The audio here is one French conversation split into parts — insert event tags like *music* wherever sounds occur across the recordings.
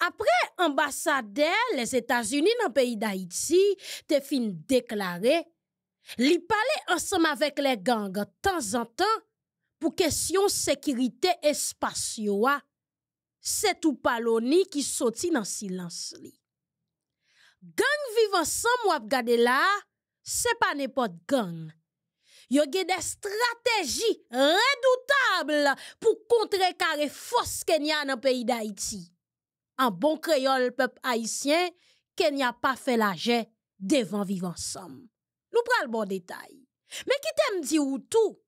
Après, l'ambassadeur des États-Unis dans le pays d'Haïti, te déclaré, qu'il parlait ensemble avec les gangs, de temps en temps, pour question sécurité spatiale, c'est tout paloni qui sorti dans silence Les Gang vivant sans moi là, pas n'importe gang. y a des stratégies redoutables pour contrer qu'il force a dans le pays d'Haïti un bon créole peuple haïtien n'y a pas fait jet devant vivre ensemble nous prenons le bon détail mais qui t'aime dit ou tout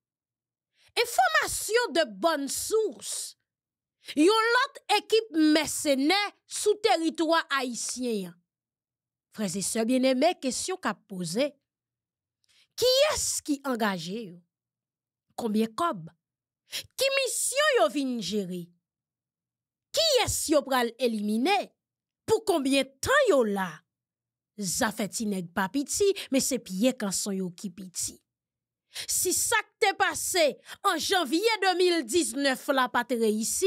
information de bonne source une l'autre équipe mercenaire sous territoire haïtien frères et sœurs bien-aimés question qu'a posé qui est-ce qui engagé combien cob qui mission yon vin qui Qui est yo pral de temps konbyen tan yo la? fait neg pa piti, vous se piye son yo ki piti. Si ça kte passé en janvier 2019 la patre ça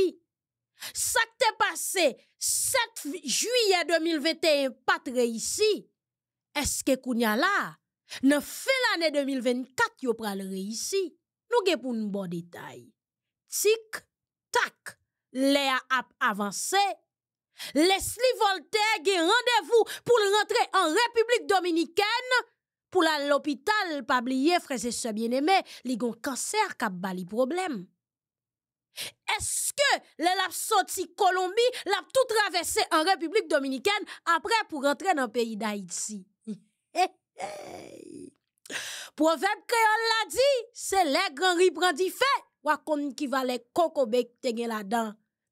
ça kte passé 7 juillet 2021 patre ce que kounya là? nan fin l'année 2024 yo pral un Nou gè pou un bon détail. Tic-tac Léa a avancé. Leslie Voltaire vous vous pou en pour République pour l'hôpital. pou oublier frères pabliye sœurs se bien li cancer cancer problème bali ce que le lap soti Colombie l'a tout traversé en République dominicaine après pour rentrer pays d'Haïti? Pour *laughs* d'Haïti? Proverbe on la dit se le gran riprandi fe wakon qui va le kokobek te gen la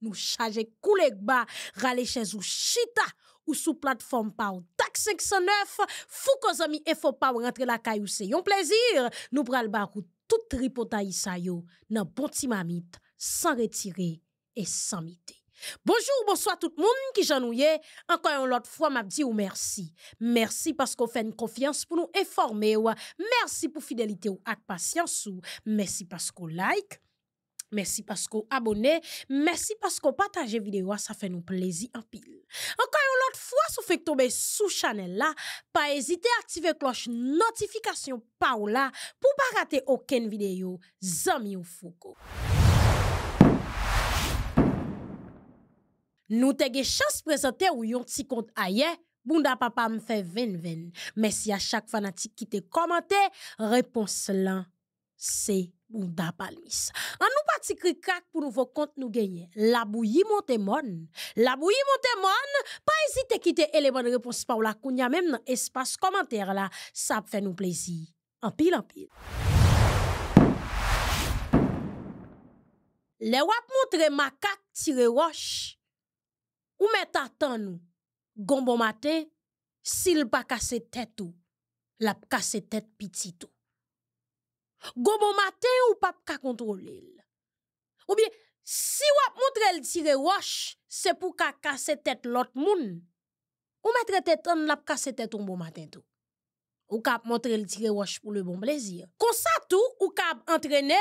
nous charger couler bas, râler chez ou chita ou sous plateforme par TAC 509. Fou qu'aux amis et faut pas rentrer la caille ou c'est un plaisir. Nous pral barou tout tripotaï sa yo nan bon timamite sans retirer et sans miter. Bonjour, bonsoir tout le monde qui j'ennuie. Encore une autre fois, m'a dit ou merci. Merci parce qu'on fait une confiance pour nous informer. Merci pour fidélité ou patience ou. Merci parce qu'on like. Merci parce qu'on abonné. Merci parce qu'on partage vidéo. Ça fait nous plaisir en pile. Encore une autre fois, si vous faites tomber sous channel là, pas hésiter à activer cloche notification pour ne pour pas rater aucune vidéo. Zami ou Foucault. Nous te chance présenter ou petit compte ailleurs Bunda papa me fait 20-20. Merci à chaque fanatique qui te commenté. Réponse là, c'est on Palmis. En nous pati krikak pour nous faire compte nous gagner. La bouillie monte mon. La bouillie monte mon. Pas hésiter à quitter bonnes de réponse par la kounya même dans l'espace commentaire là. Ça fait nous plaisir. En pile, en pile. Le wap montre makak tire roche. Ou met attend nous. Gombo matin, s'il pas casse tête ou. La casse tête petit tout. Go bon matin ou pas ka contrôler. Ou bien si vous montre le tire roche, c'est pour ka casser tête l'autre moun. Ou mettre tête en la casser tête un bon matin tout. Ou kap montre le tire roche pour le bon plaisir. Comme ça tout ou kap entraîner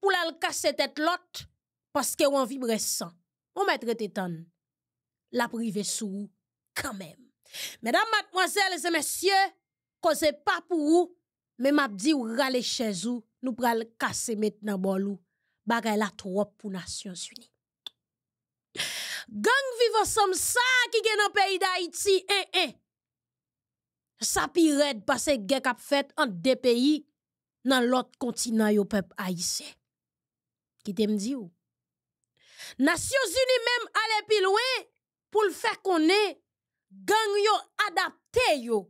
pour la casser tête l'autre parce que en vibre sang. Ou mettre tête en la prive sous quand même. Mesdames, mademoiselles et messieurs, cause pas pour vous Mem ap di ou rale chez ou, nou pral kase met nan bol ou, bagay la trop pou Nasyons Uni. Gang viva som sa ki gen an peyi da iti, en eh, en. Eh. Sa pi red pase gen kap fet an de peyi nan lot kontina yo pep a itse. Ki tem di ou. Nasyons Uni mem ale pi lwen pou l fe konen gang yo adapte yo.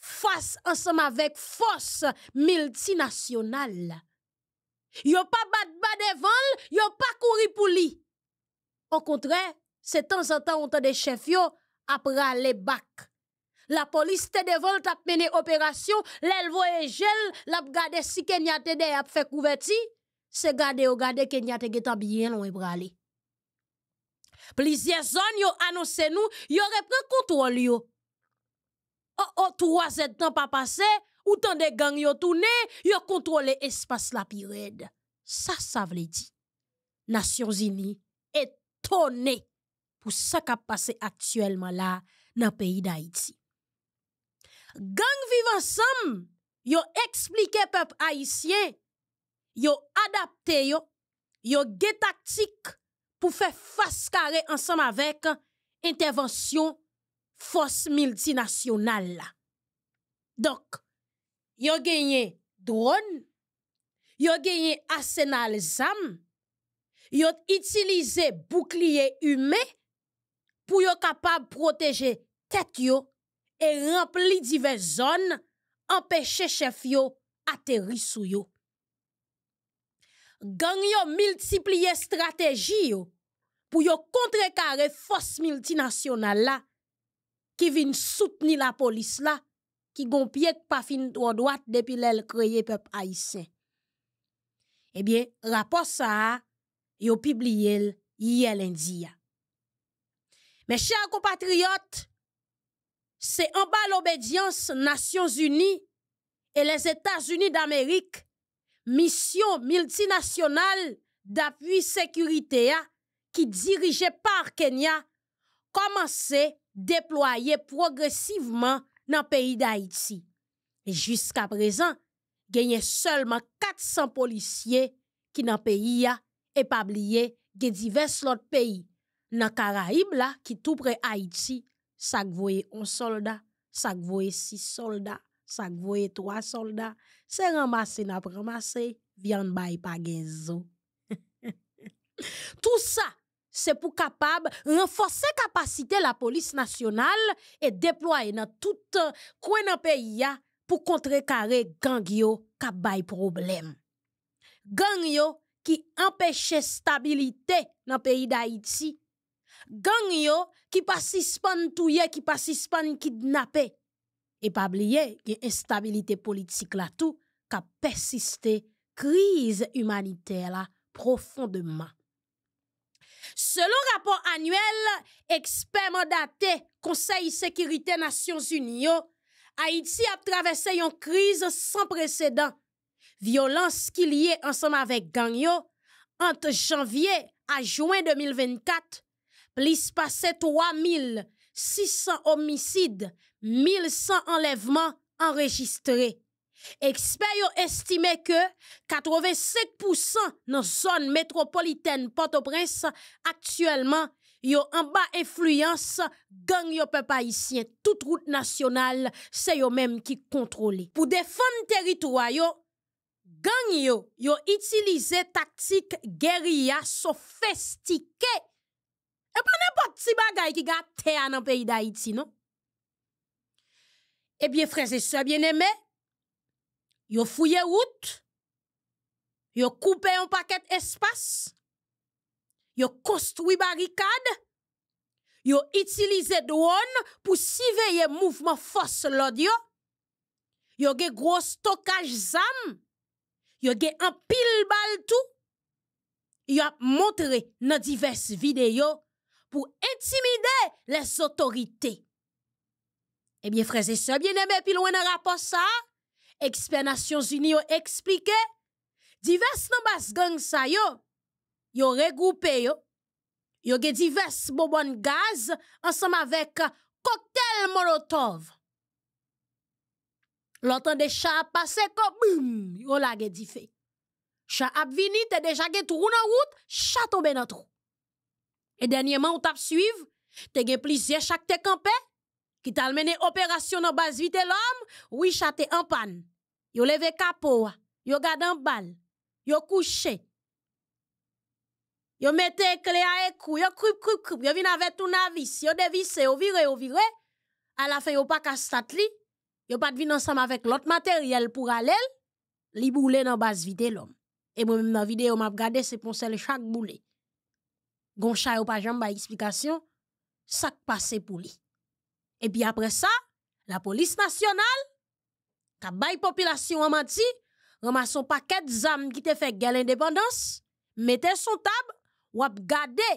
Fas ansama vek fos Milti nasyonal Yo pa batba de vol Yo pa kouri pou li O kontre Se tan san tan ontade chef yo A pra le bak La polis te de vol tap mene operasyon Lel voye jel Lap gade si kenyate de ap fe kouveti Se gade yo gade kenyate Geta biyen loun e pra li Plizye zon yo anose nou Yo repre kontrol yo oh, trois sept temps pas passé, ou tant de gang yo tourné, ont contrôlé espace la pirède. Ça, ça veut dire. Nations Unies étonné pour ça qui passé actuellement là dans le pays d'Haïti. Gang vivent ensemble, yo expliqué peuple haïtien, yo adapté yo, yo tactique pour faire face carré ensemble avec intervention force multinationale donc Dok, yo genye drone, yo gagné arsenal zam, yo ont pour hume capable protéger protéger protéger tête yo et rempli diverses zones empêcher chef de atterrir sou yo. Gang yo stratégie stratégie pour yon yo force qui viennent soutenir la police là, qui gon pas depuis fin droit droite depuis l'elle kreye peuple haïtien. Eh bien, rapport ça yo pibliye hier lundi. Mes Mes compatriotes, compatriotes, en en l'obédience Nations Unies Unies les états unis d'Amérique, mission multinationale d'appui sécurité qui, dirigée par Kenya, à déployé progressivement dans le pays d'Haïti. Jusqu'à présent, il y a seulement 400 policiers qui, dans le pays, pas pabliye divers na pays, qui tout près ki tou Haïti, Haiti, un soldat 1 soldat, voyez six trois soldats. 3 soldats, se ramassé *laughs* Tout ça, c'est pour capable renforcer capacité la police nationale et déployer dans tout euh, coin dans pays pour contrecarrer gang yo k'ap problème. Gang qui empêchait stabilité dans pays d'Haïti. Gang qui pas suspend touye, qui pas suspend kidnapper. Et pas oublier que instabilité politique là tout qui persisté crise humanitaire là profondément. Selon rapport annuel, expert mandaté Conseil Sécurité Nations Unies, Haïti a traversé une crise sans précédent. Violence qui liée ensemble avec gang entre janvier à juin 2024, plus passé 3600 homicides, 1100 enlèvements enregistrés. Experts ont estimé que 85% dans zone métropolitaine Port-au-Prince actuellement ont en bas influence gang yo peuple haïtien toute route nationale c'est eux-mêmes qui contrôlent. Pour défendre le territoire yo gang yo yo utilisé tactique guérilla sophistiquée. Et pas n'importe petit bagaille qui gâte dans pays d'Haïti non. Eh bien, frères et sœurs bien-aimés, yo fouillé route, yo coupé un paquet espace, yo construit barricade, yo utilisé drone pour surveiller mouvement force l'audio, yo gen gros stockage zam, yo gen un pile balle tout, yo a montré dans diverses vidéos pour intimider les autorités. Eh bien, frères et sœurs, bien aimé puis loin dans rapport ça, expert Nations Unies ont expliqué divers nombres gang sa yo regroupé yo yo divers gaz ensemble avec cocktail molotov l'entend des chats passer comme boum yo la ge di fe. Cha venu, vini te déjà tout trou nan route chat dans nan trou et dernièrement ou suivi, suivre te gen plusieurs chaque te campé qui t'a mené opération dans base vite l'homme oui chaté en panne Yo leve kapo yo gade en bal, yo kouche. Yo mette à a ekou, yo krup krup krup, yo vin avec tout navis, yo devise, yo vire, yo vire. A la fe yo pa kastat li, yo de vin ensemble avec lot matériel pou aller li boule nan base vide vidéo, E même dans nan m'a map gade se celle chak boule. Gon cha yo pa jambe ba explication sak passé pour li. Et pi après ça, la police nationale ka bay population an manti, ramason paquet zam ki te fait gel indépendance mette son tab, wap gade,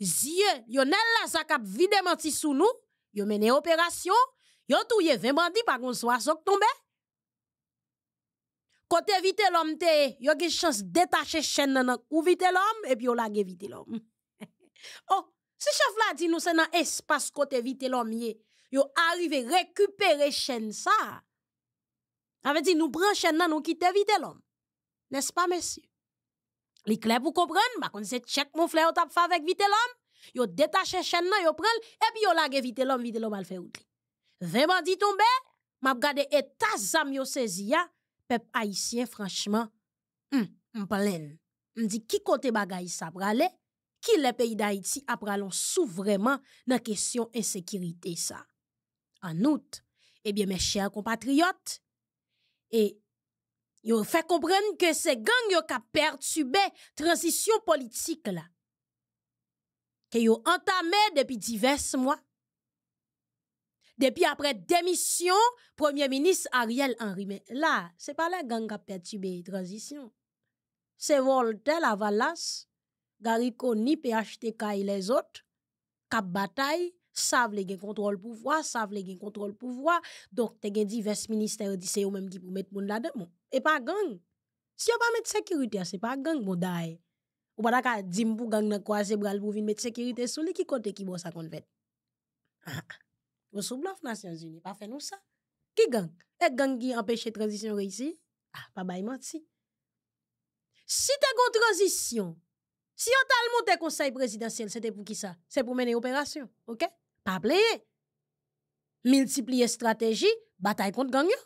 zye, yo nel la sa kap vide manti sou nou, yo mene opération, yo touye 20 bandi pa kon swa sok tombe, Kote vite l'homme te, yo ge chans détacher chen nan ou vite et puis yo lage vite l'homme. *laughs* oh, si chef la di nou se nan espace kote vite l'homme ye, yo arrive récupérer chen sa, ça veut dire, nous prenons dans nous quittons vite l'homme. N'est-ce pas, messieurs? Les clés pour comprendre, bah, quand c'est check mon frère, t'as fait avec vite l'homme, il détache chaîne là, il prend, et puis il lague vite l'homme, vite l'homme, elle fait outre. Vingt bandits tombés, m'a regardé et ta zam yo saisi, peuple haïtien, franchement, hm, M'dit, qui côté bagay ça pralé, qui le pays d'Haïti apralon sous vraiment dans question insécurité ça? En août, eh bien, mes chers compatriotes, et ont fait comprendre que c'est gangs qui a perturbé transition politique là. Que yo entamé depuis divers mois. Depuis après démission, Premier ministre Ariel Henry. Mais là, c'est pas la gang qui a perturbé transition. C'est Voltaire, Lavalas, Gariconi, PHTK et les autres, qui bataille savent les contrôlent le pouvoir, savent les contrôlent le pouvoir. Donc tu as divers ministères qui c'est eux même qui pour mettre monde là-dedans. Bon. Et pas gang. Si on pas mettre sécurité, c'est pas gang bon dai. Ou pas d'accord, dim pour gang na quoi c'est pour venir mettre sécurité sur les qui côté qui bon ça qu'on fait. Ah. Au ah. bluff Nations Unies, pas fait nous ça. Qui gang est gang qui empêche transition réussie Ah, pas bay menti. Si tu as transition, si on t'a monté conseil présidentiel, c'était pour qui ça C'est pour mener opération, OK pas Multiplier stratégie, bataille contre gang yo.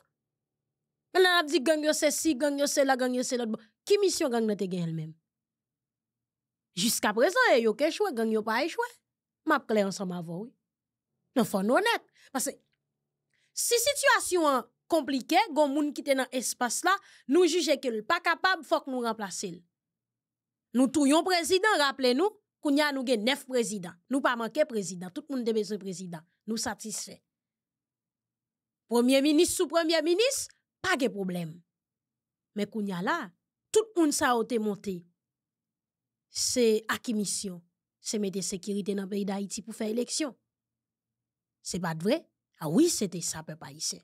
Maintenant, on dit gang c'est si, gang c'est là, gang c'est l'autre. Qui mission gang nan te gen elle-même? Jusqu'à présent, yo échoué, choix, gang yo pas échoué. M'a clé ensemble avant, oui. Non, faut honnête. Parce que si situation compliquée, gon moun qui te dans espace là, nous juger ne sont pas capable, faut que nous remplacer. Nous touillons président, rappelez-nous, Kounya nous avons neuf présidents. Nous pas manqué président. Tout le monde a besoin de président. Nous satisfait. Premier ministre sous premier ministre, pas de problème. Mais Kounya là, tout le monde ça a été monté. C'est à qui mission? C'est mettre sécurité dans le pays d'Haïti pour faire élection. C'est pas vrai? Ah oui, c'était ça, papa, ici.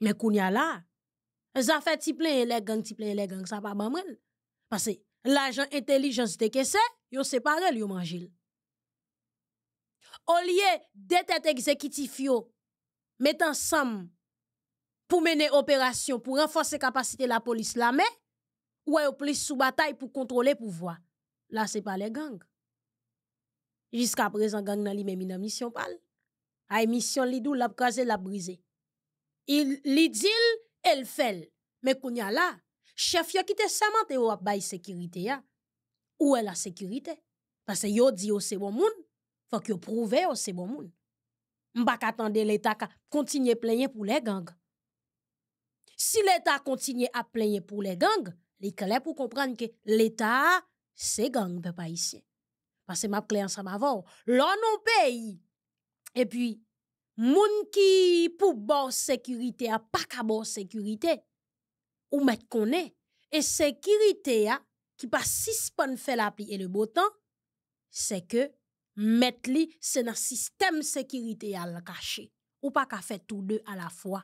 Mais Kounya là, ça fait ti plein les gangs, ti plein les gangs, ça pas mal. Parce que l'agent intelligence de que c'est, yo séparé yo Au lieu d'être têtes exécutif yo met ensemble pour mener opération pour renforcer capacité la police la mais ou au plus sous bataille pour contrôler pouvoir. Là c'est pas les gangs. Jusqu'à présent gang nan li même dans mission pal. A ah, mission li dou la casser la briser. Il li dit elle fait mais qu'on y a là chef qui te samanté ou ap bay sécurité où est la sécurité? Parce que yo dit c'est bon il faut que yo prouve c'est bon monde. M'pa attendre l'État continuer plaigner pour les gangs. Si l'État continue à plaigner pour les gangs, les clair pour comprendre que l'État, c'est gang, pas ici. Parce que m'a clair ensemble avant, l'on pays. Et puis, gens qui pour bon sécurité a pas ka bon sécurité, ou mettre qu'on est, et sécurité a, qui pas six faire fait la pluie et le beau temps, c'est que mettre li c'est un système sécurité à le cacher ou pas qu'à faire tous deux à la fois.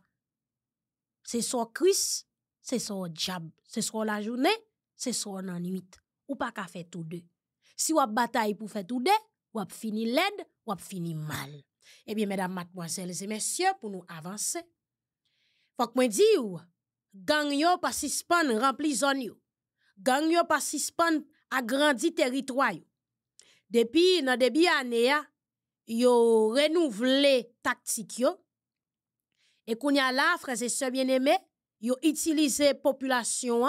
C'est soit Chris, c'est soit Jab, c'est soit la journée, c'est soit la nuit ou pas qu'à faire tous deux. Si on bataille pour faire tous deux, ou avez fini l'aide, ou avez fini mal. Eh bien, mesdames, mademoiselles et messieurs, pour nous avancer, faut que moi dis gang yo pas suspend rempli zone gang yon pas suspend a grandi territoire. Depuis dans début année yo renouvelé tactique yo. Et kounya là frères et sœurs bien-aimés, yo utilisé population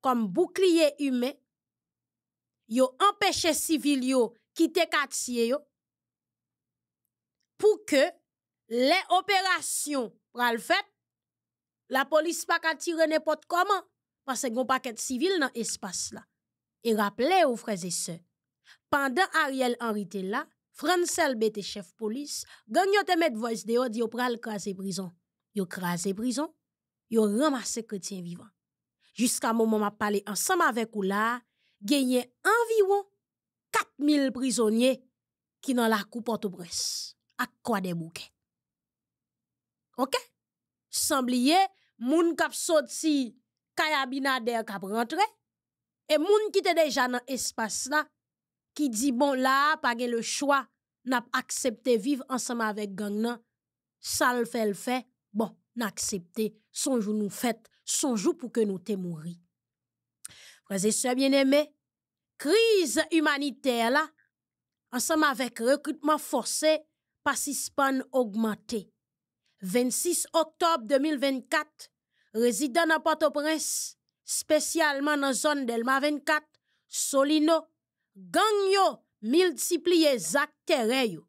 comme bouclier humain. Yo empêché civils yo quitter quartier yo pour que les opérations pral fait la police pas qu'à tirer n'importe comment parce que vous paquet civil dans l'espace là. Et rappelez aux frères et sœurs, pendant Ariel Henry était là, Francel était chef police, gang te la voix de yo il a pral la prison. Yo la prison, yo ramasse chrétien vivant. Jusqu'à moment m'a parlé ensemble avec ou là, gagnait environ 4000 prisonniers qui dans la coupe porte au prince à quoi des bouquets. OK? Sans oublier moun kap sorti Kayabinader kap rentre, Et moun ki te déjà nan l'espace là ...qui di bon la pa gen le n'a nap aksepte viv ensemble avec gang nan, fait le fait... bon nan aksepte nous nou son pour pou que nou te mouri. et sœurs bien aimés crise humanitaire... la, avec recrutement forcé... forse, span augmenté. 26 octobre 2024, Résident à Port-au-Prince, spécialement la zone zone Delma 24, Solino, gang yo miltipliye zak en yo.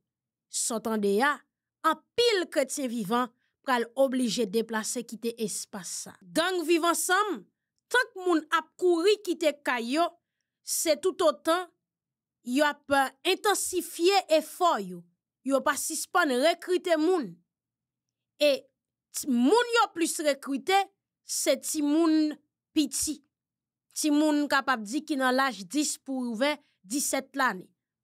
de ya, an vivant kretien obligés de quitter quitter espace ça Gang vivant sam, tant moun ap kouri quitter kayo, c'est tout ont yo ap intensifié effort yo. Yo suspend recruter moun. Et moun yo plus recruté, c'est ti moun piti. Ti moun capable di ki nan laj 10 pour 20, 17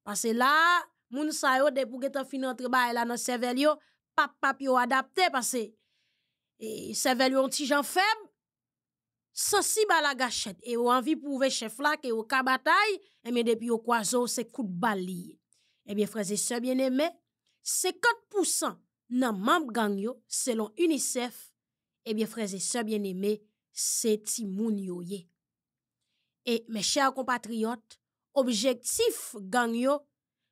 Parce là, la, moun sa yo pou getan finantre ba e la nan sevel yo, pap pap yo adapte, parce e, sevel yo an ti jan feb, Sansi ba la gachet, e yo anvi pouve chef lak, e ou ka et bien depuis depi yo c'est coup de balle. Eh bien, frères et sœurs bien aimés 50% nan le gang selon UNICEF, bien, eh bien frères et sœurs bien-aimés yo ye. Et mes mes compatriotes, compatriotes, gang yo,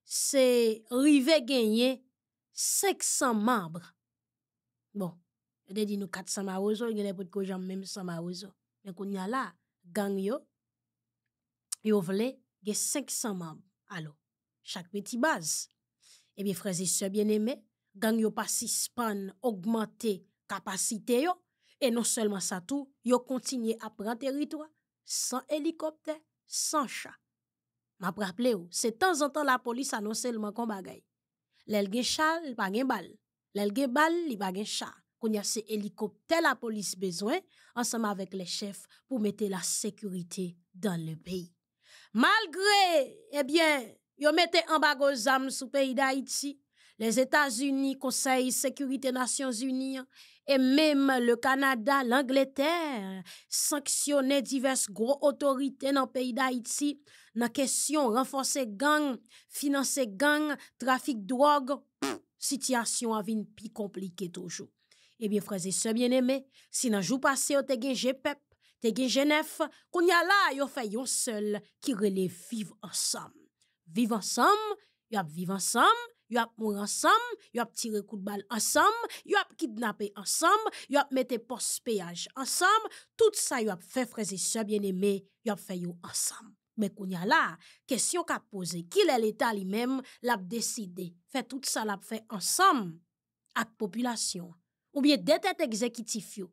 c'est river gagner 500 membres. Bon, de dit nous 400 y a des tko même même 100 mais qu'on y a là gang yo, yo vle membres. 500 petit base. Eh bien, frères et sœurs bien-aimés, gang yo pas suspend, augmenter capacité yo, et non seulement ça tout, yo continue à prendre territoire, sans hélicoptère, sans chat. Ma rappelé c'est de temps en temps, la police annonce seulement kon bagay. Lèl gen chal, il pa gen bal. Lèl gen bal, li pa gen qu'on y a se hélicoptères la police besoin, ensemble avec les chefs, pour mettre la sécurité dans le pays. Malgré, eh bien, yo mette en bago zam sous pays pays les États-Unis, Conseil sécurité Nations Unies hein, et même le Canada, l'Angleterre sanctionnaient diverses grosses autorités dans le pays d'Haïti dans question renforcer gang, financer gang, trafic drogue. La situation a vin plus compliquée toujours. Eh bien, frères et sœurs bien-aimés, si dans jour passé, vous avez GPEP, te gen jenef, vous ya la yo qui yon vivre vivre ensemble. vivre ensemble, ensemble, vivre y Yop ont mou ensemble yop tiré tiré coup de balle ensemble yop ont kidnappé ensemble yop ap poste post péage ensemble tout ça yop ont fait frères et sœurs bien-aimés yop ap fait ensemble mais a là question qu'a posé qui est l'état lui-même l'a décidé fait tout ça l'a fait ensemble avec population ou bien des têtes exécutif yo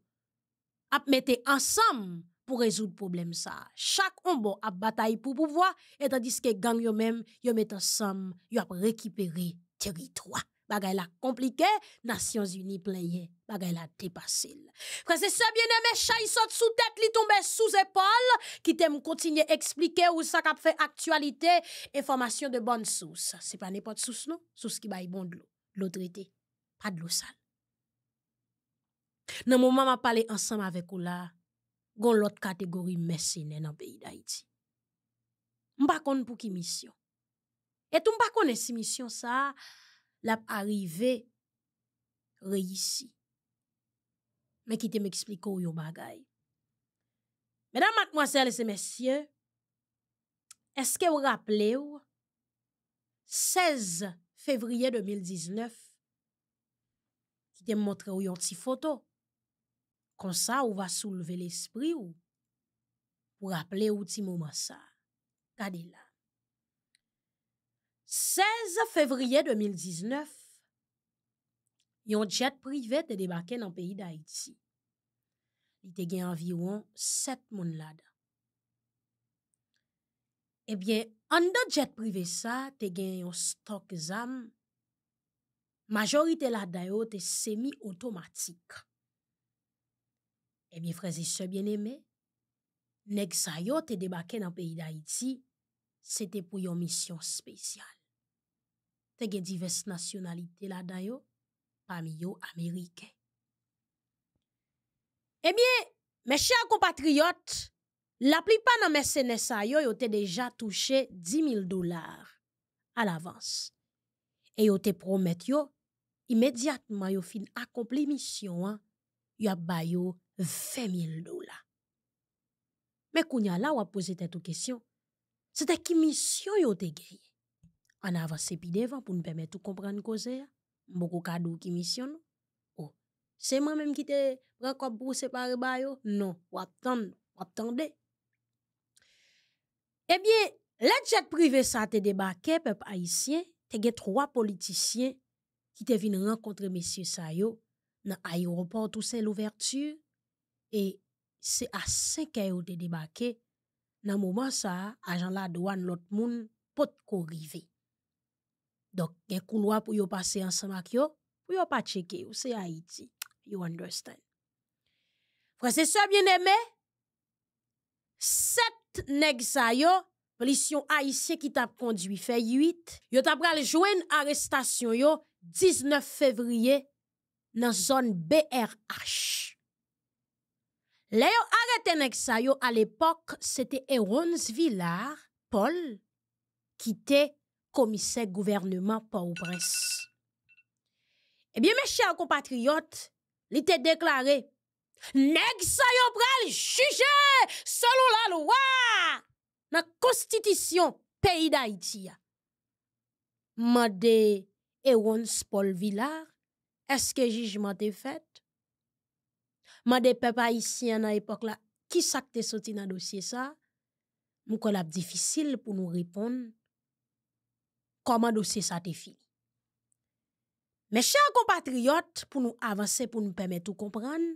ensemble pour résoudre problème ça chaque homme a bataille pour pouvoir et tandis que gang yo même yo met ensemble ils a récupéré territoire. Bagay la compliqué, Nations Unies pleine, Bagay la dépassé. Frère, c'est ça bien aimé, il saute sous tête, li tombe sous épaule, qui t'aime continuer expliquer ou ça cap fait actualité, information de bonne source. C'est pas n'importe source, non? Source qui baille bon de l'eau. L'autre, Pas de l'eau sale. Nan mouman ma avec vous, là, ou l'autre catégorie lot kategori dans le pays d'Haïti. sais kon pou qui mission. Et mpa konen cette mission ça, la arrivé réussi Mais qui te m'explique Mesdames, yon bagay. Messieurs, est-ce que vous vous rappelez le 16 février 2019, qui te montre ou yon ti photo, comme ça ou va soulever l'esprit ou, vous vous ou ti moment ça? là. 16 fevriye 2019, yon jet privé te debake nan peyi d'Haïti. Te gen anviron 7 moun lada. Ebyen, eh an da jet privé sa, te gen yon stok zam, majori te lada yo te semi-automatik. Ebyen, eh frezi se bien eme, nek sa yo te debake nan peyi d'Haïti, se te pou yon misyon spesyal. Diverses diverses nationalités là parmi les Américains. Eh bien, mes chers compatriotes, la plupart de mes CNSA ont déjà touché 10 000 dollars à l'avance. Et yo te promis, immédiatement yo fin accompli mission, vous yo 20 000 dollars. Mais kounya là, ou a posé cette question, c'était quelle mission yo te gagné? on avancé plus devant pour nous permettre de comprendre la cause. Beaucoup de cadeaux qui missionnent. Oh, c'est moi-même qui t'ai raccord pour séparer Bayo. Non, on attendre, Eh bien, la jet privé ça été débarqué, peuple haïtien, T'es gen trois politiciens qui te vin rencontrer Monsieur Sayo dans l'aéroport tout c'est l'ouverture. Et c'est à 5 heures ont te débarqué. Dans le moment ça, agent la douane, l'autre monde, pour ko rive. Dok gen kounwa pou yo pase ansanak yo, pou yo pa cheke. Ou se Haiti, you understand. Franseseur bienemè, set negza yo, polisyon Haitien ki tap kondwi fe yuit, yo tap pral joen arestasyon yo, 19 fevriye, nan zon BRH. Le yo arete negza yo, al epok, se te Erwonsvilar, Paul, ki te, commissaire gouvernement Port-au-Prince. Eh bien, mes chers compatriotes, il était déclaré, nèg sa pral selon la loi, la constitution pays d'Haïti. Mande Eron Paul Villard, est-ce que jugement est fait? Mande peuple haïtien à l'époque là, qui s'acte sorti dans dossier ça? Mou difficile pour nous répondre. Comment dossier sa t'est fini. compatriotes, pour nous avancer, pour nous permettre permettre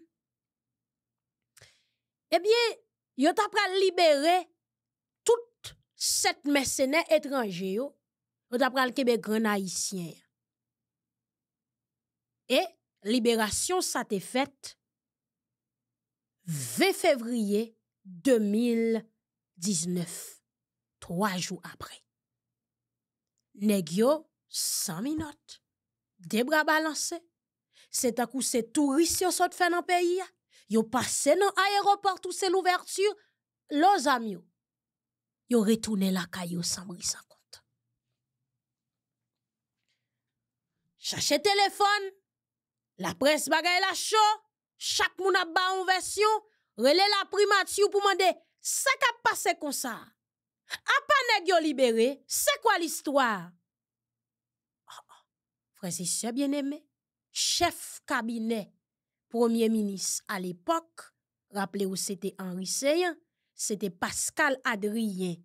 de à eh libérer toutes yo pral libérer tout set mercenaires étrangers yo, yo Québec Et, la libération, libération été été faite, 20 février 2019, trois jours après. Négio, yo 100 minutes des bras balancés c'est à coup de touristes qui sont fait dans pays yo passé dans aéroport ou c'est l'ouverture les amis yo retourné la caillou sans briser sans compte téléphone la presse bagaille la chaud chaque monde a ba en version relais la primature pour demander ça a passé comme ça à n'a libéré, c'est quoi l'histoire? Oh, oh frère bien-aimé, chef cabinet premier ministre à l'époque, rappelez-vous c'était Henri Seyen, c'était Pascal Adrien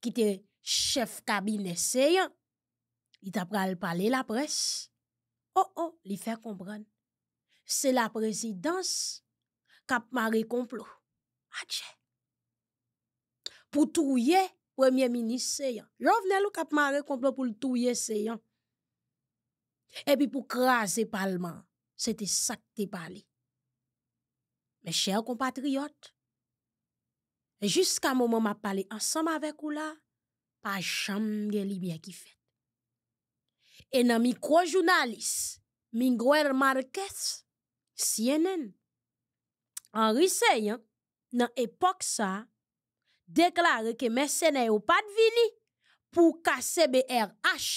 qui était chef cabinet Seyen. Il t'a parler la presse. Oh oh, il fait comprendre. C'est la présidence qui a complot pour tout yé premier ministre Seyan. venais le cap mare complot pour touiller Seyan. Et puis pour craser parlement, c'était ça que tu parlais. Mes chers compatriotes, jusqu'à moment m'a parlé ensemble avec vous là, pas jamais de bien qui fait. Et dans micro journaliste Miguel Marquez CNN Henri Seyan dans l'époque, ça Deklare ke mè sè nè ou pat vini pou KCBRH.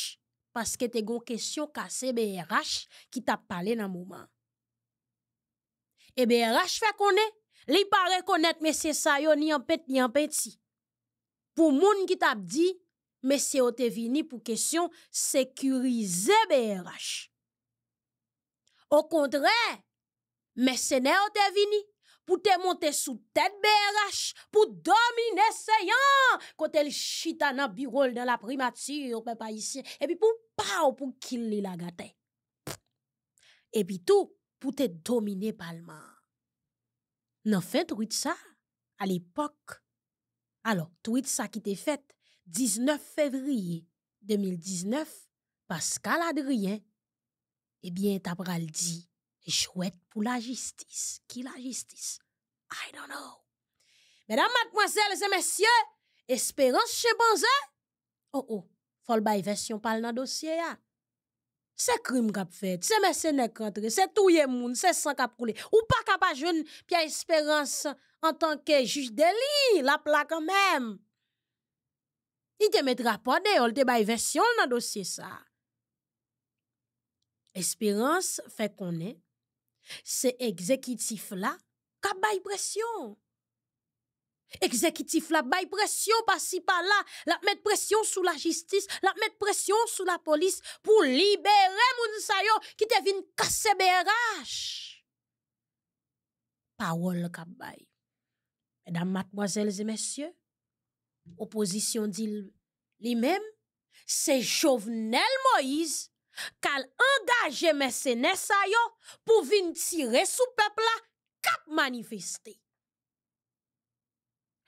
Paske te gon kèsyon KCBRH ki tap pale nan mouman. E BRH fè konè, li parè konèt mè sè sa yo ni anpèt ni anpèt si. Pou moun ki tap di, mè sè ou te vini pou kèsyon sekurize BRH. Ou kontre, mè sè nè ou te vini. pour te monter sous tête BRH, pour dominer gens quand elle chita dans bureau dans la primature et puis pour et puis pour pas pour puis la la et puis tout pour te dominer parlement. Nan à l'époque ça à l'époque alors wit ça qui te fait 19 février 2019, Pascal Adrien, eh bien, tu le dit chouette pour la justice. Qui la justice? I don't know. Mesdames, mademoiselles et messieurs, espérance chimpanzé? Oh oh, le bay version parle le dossier hein? C'est crime qu'a fait. C'est c'est mesenek C'est tout monde c'est sang qui sans coulé. Ou pas capable a Pierre a espérance en tant que juge délit, la même. même. Il te mettra pas de, il te bay version le dossier ça. Espérance qu'on est c'est exécutif là qui pression. Exécutif là la pression par ci par là, la mettre pression sur la justice, la mettre pression sur la police pour libérer monsieur qui devient casser BRH. Parole Et Mesdames, mademoiselles et messieurs, opposition dit les même c'est Jovenel Moïse kal angaje mè sè nè sa yo pou vin tire sou pepla kap manifeste.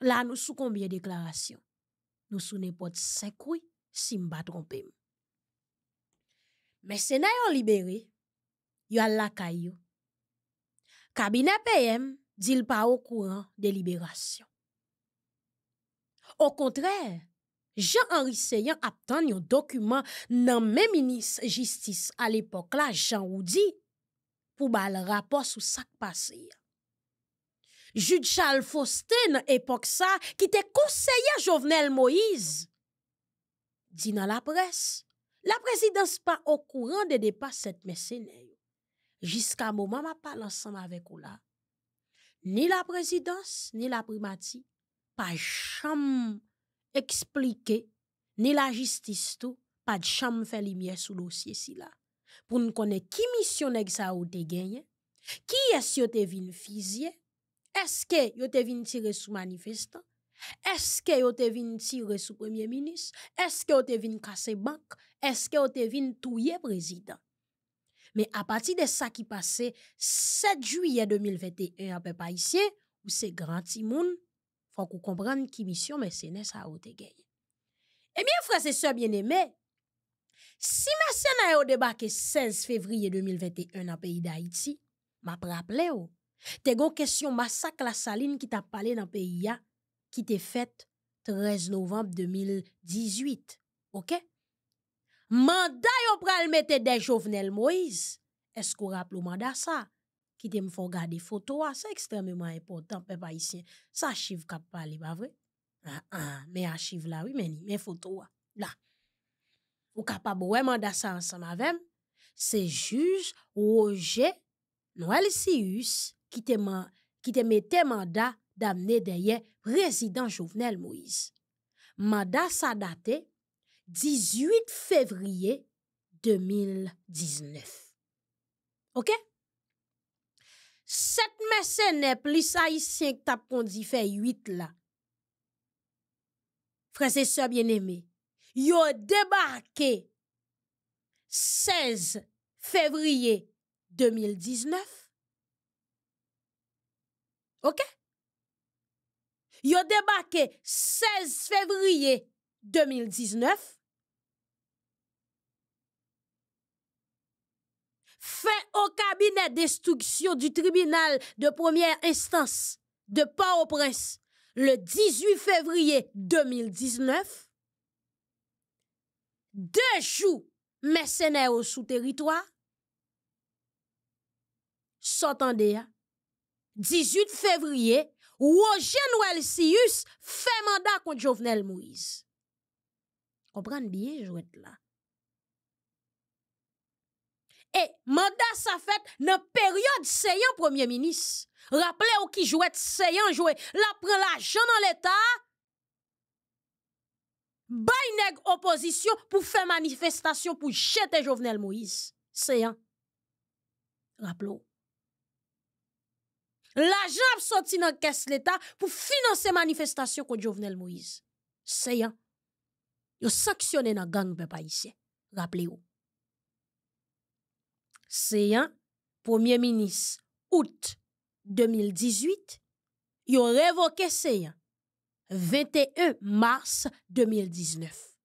La nou sou konbye deklarasyon, nou sou ne pot sekwi si mba trompèm. Mè sè nè yo libere, yo al la kayo. Kabine peyèm, dil pa ou kouran de liberasyon. Ou kontrèr, Jean-Henri Seyen aptan yon dokumen nan men minis jistis al epok la, Jean ou di pou bal rapos ou sak pasey. Jout Charles Faustin epok sa ki te konsey ya Jovenel Moïse, di nan la pres, la prezidans pa okouran de depas set meseney. Jiska mouman ma pal ansan avèk ou la, ni la prezidans ni la primati pa chanm. expliquer ni la justice tout, pas de chambre faire lumière sous dossier si là. Pour nous connaître qui mission nèg ça a te gagné, qui est-ce yo te vin fisier, est-ce que yo te vin tirer sous manifestant, est-ce que yo te vin tirer sous premier ministre, est-ce que yo te vin casser banque, est-ce que yo te tuer touye président. Mais à partir de ça qui passait 7 juillet 2021 à peu près ici, où c'est grand timoun, pour comprendre qui mission mercenaire ça a été gagné. Eh bien, frères et sœurs bien-aimés, si mercenaire a débarqué 16 février 2021 dans le pays d'Haïti, m'a rappelé ou, te gon question massacre la saline qui t'a parlé dans le pays a qui t'est faite 13 novembre 2018. OK? Mandat yo pral mette des Jovenel Moïse. Est-ce qu'on rappelle le mandat ça? qui te m'a fait garder photos, c'est extrêmement important peuple haïtien ça archive qu'a kap pas vrai Ah, ah, mais archive là oui mais mais photo, là. là Ou kapab wè manda sa ensemble, c'est juge Roger Noël Sius qui te, man, mandat te mette mandat président Jovenel Moïse. mandat sa date 18 février 2019. Ok? Sèt mè sè nè p lisa y sien k tap kondi fè y wit la. Fransè sè bien eme, yo debake sèz fevriye 2019. Ok? Yo debake sèz fevriye 2019. fait au cabinet d'instruction du tribunal de première instance de Port-au-Prince le 18 février 2019, deux jours au sous territoire, s'entendez, 18 février, Roger Noël Sius fait mandat contre Jovenel Moïse. Comprenez bien, jouette là. E, manda sa fèt nan peryode seyan Premier Minis. Raple ou ki jwèt seyan jwè. La pren la jan nan l'Etat. Bay neg opozisyon pou fè manifestation pou jete Jovenel Moïse. Seyan. Raple ou. La jan ap soti nan kès l'Etat pou finanse manifestation kòt Jovenel Moïse. Seyan. Yo saksyonè nan gang pe pa isye. Raple ou. un Premier ministre, août 2018, yo revoke un 21 mars 2019.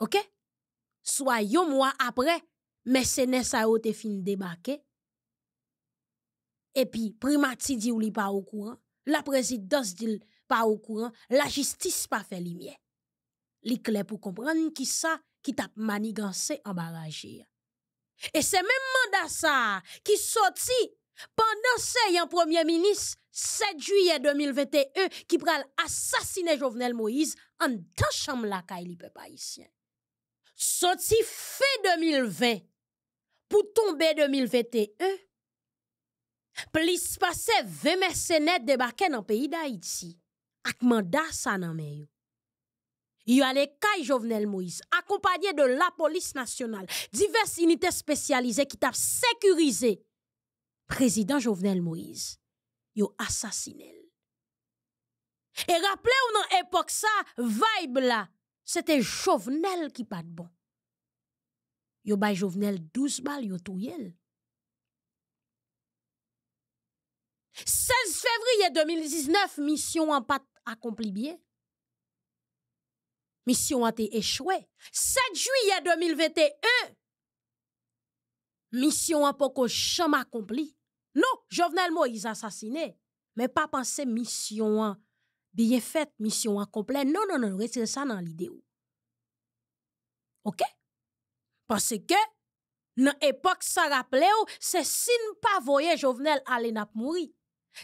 Ok? mois après, mais mais mesene sa yo te fin Et puis, primati dit ou li pas au courant, la présidence dit pas au courant, la justice pas fait li mye. pour comprendre qui ça qui tape manigancé en barrage. Et c'est même mandat ça sortit pendant pendant Premier Ministre 7 juillet 2021 qui pral assassiner Jovenel Moïse en tant la caille li pe haïtien. Sorti 2020 pour tomber 2021, Plus passé 20 mercenaires débarqués dans le pays d'Haïti. ak manda ça nan il y a les caille Jovenel Moïse, accompagné de la police nationale, diverses unités spécialisées qui ont sécurisé. Président Jovenel Moïse, yo assassiné. Et rappelez-vous dans l'époque ça, vibe là, c'était Jovenel qui pas de bon. Yo bay Jovenel 12 balles, yo touyel. 16 février 2019, mission en pâte accomplie bien mission a été échouée. 7 juillet 2021, mission a pas jamais accompli. Non, Jovenel Moïse assassiné, mais pas penser mission bien faite, mission accomplie. Non, non, non, retirez ça dans l'idée. OK? Parce que, dans l'époque, ça rappelait, c'est si pas voyer Jovenel aller mourir.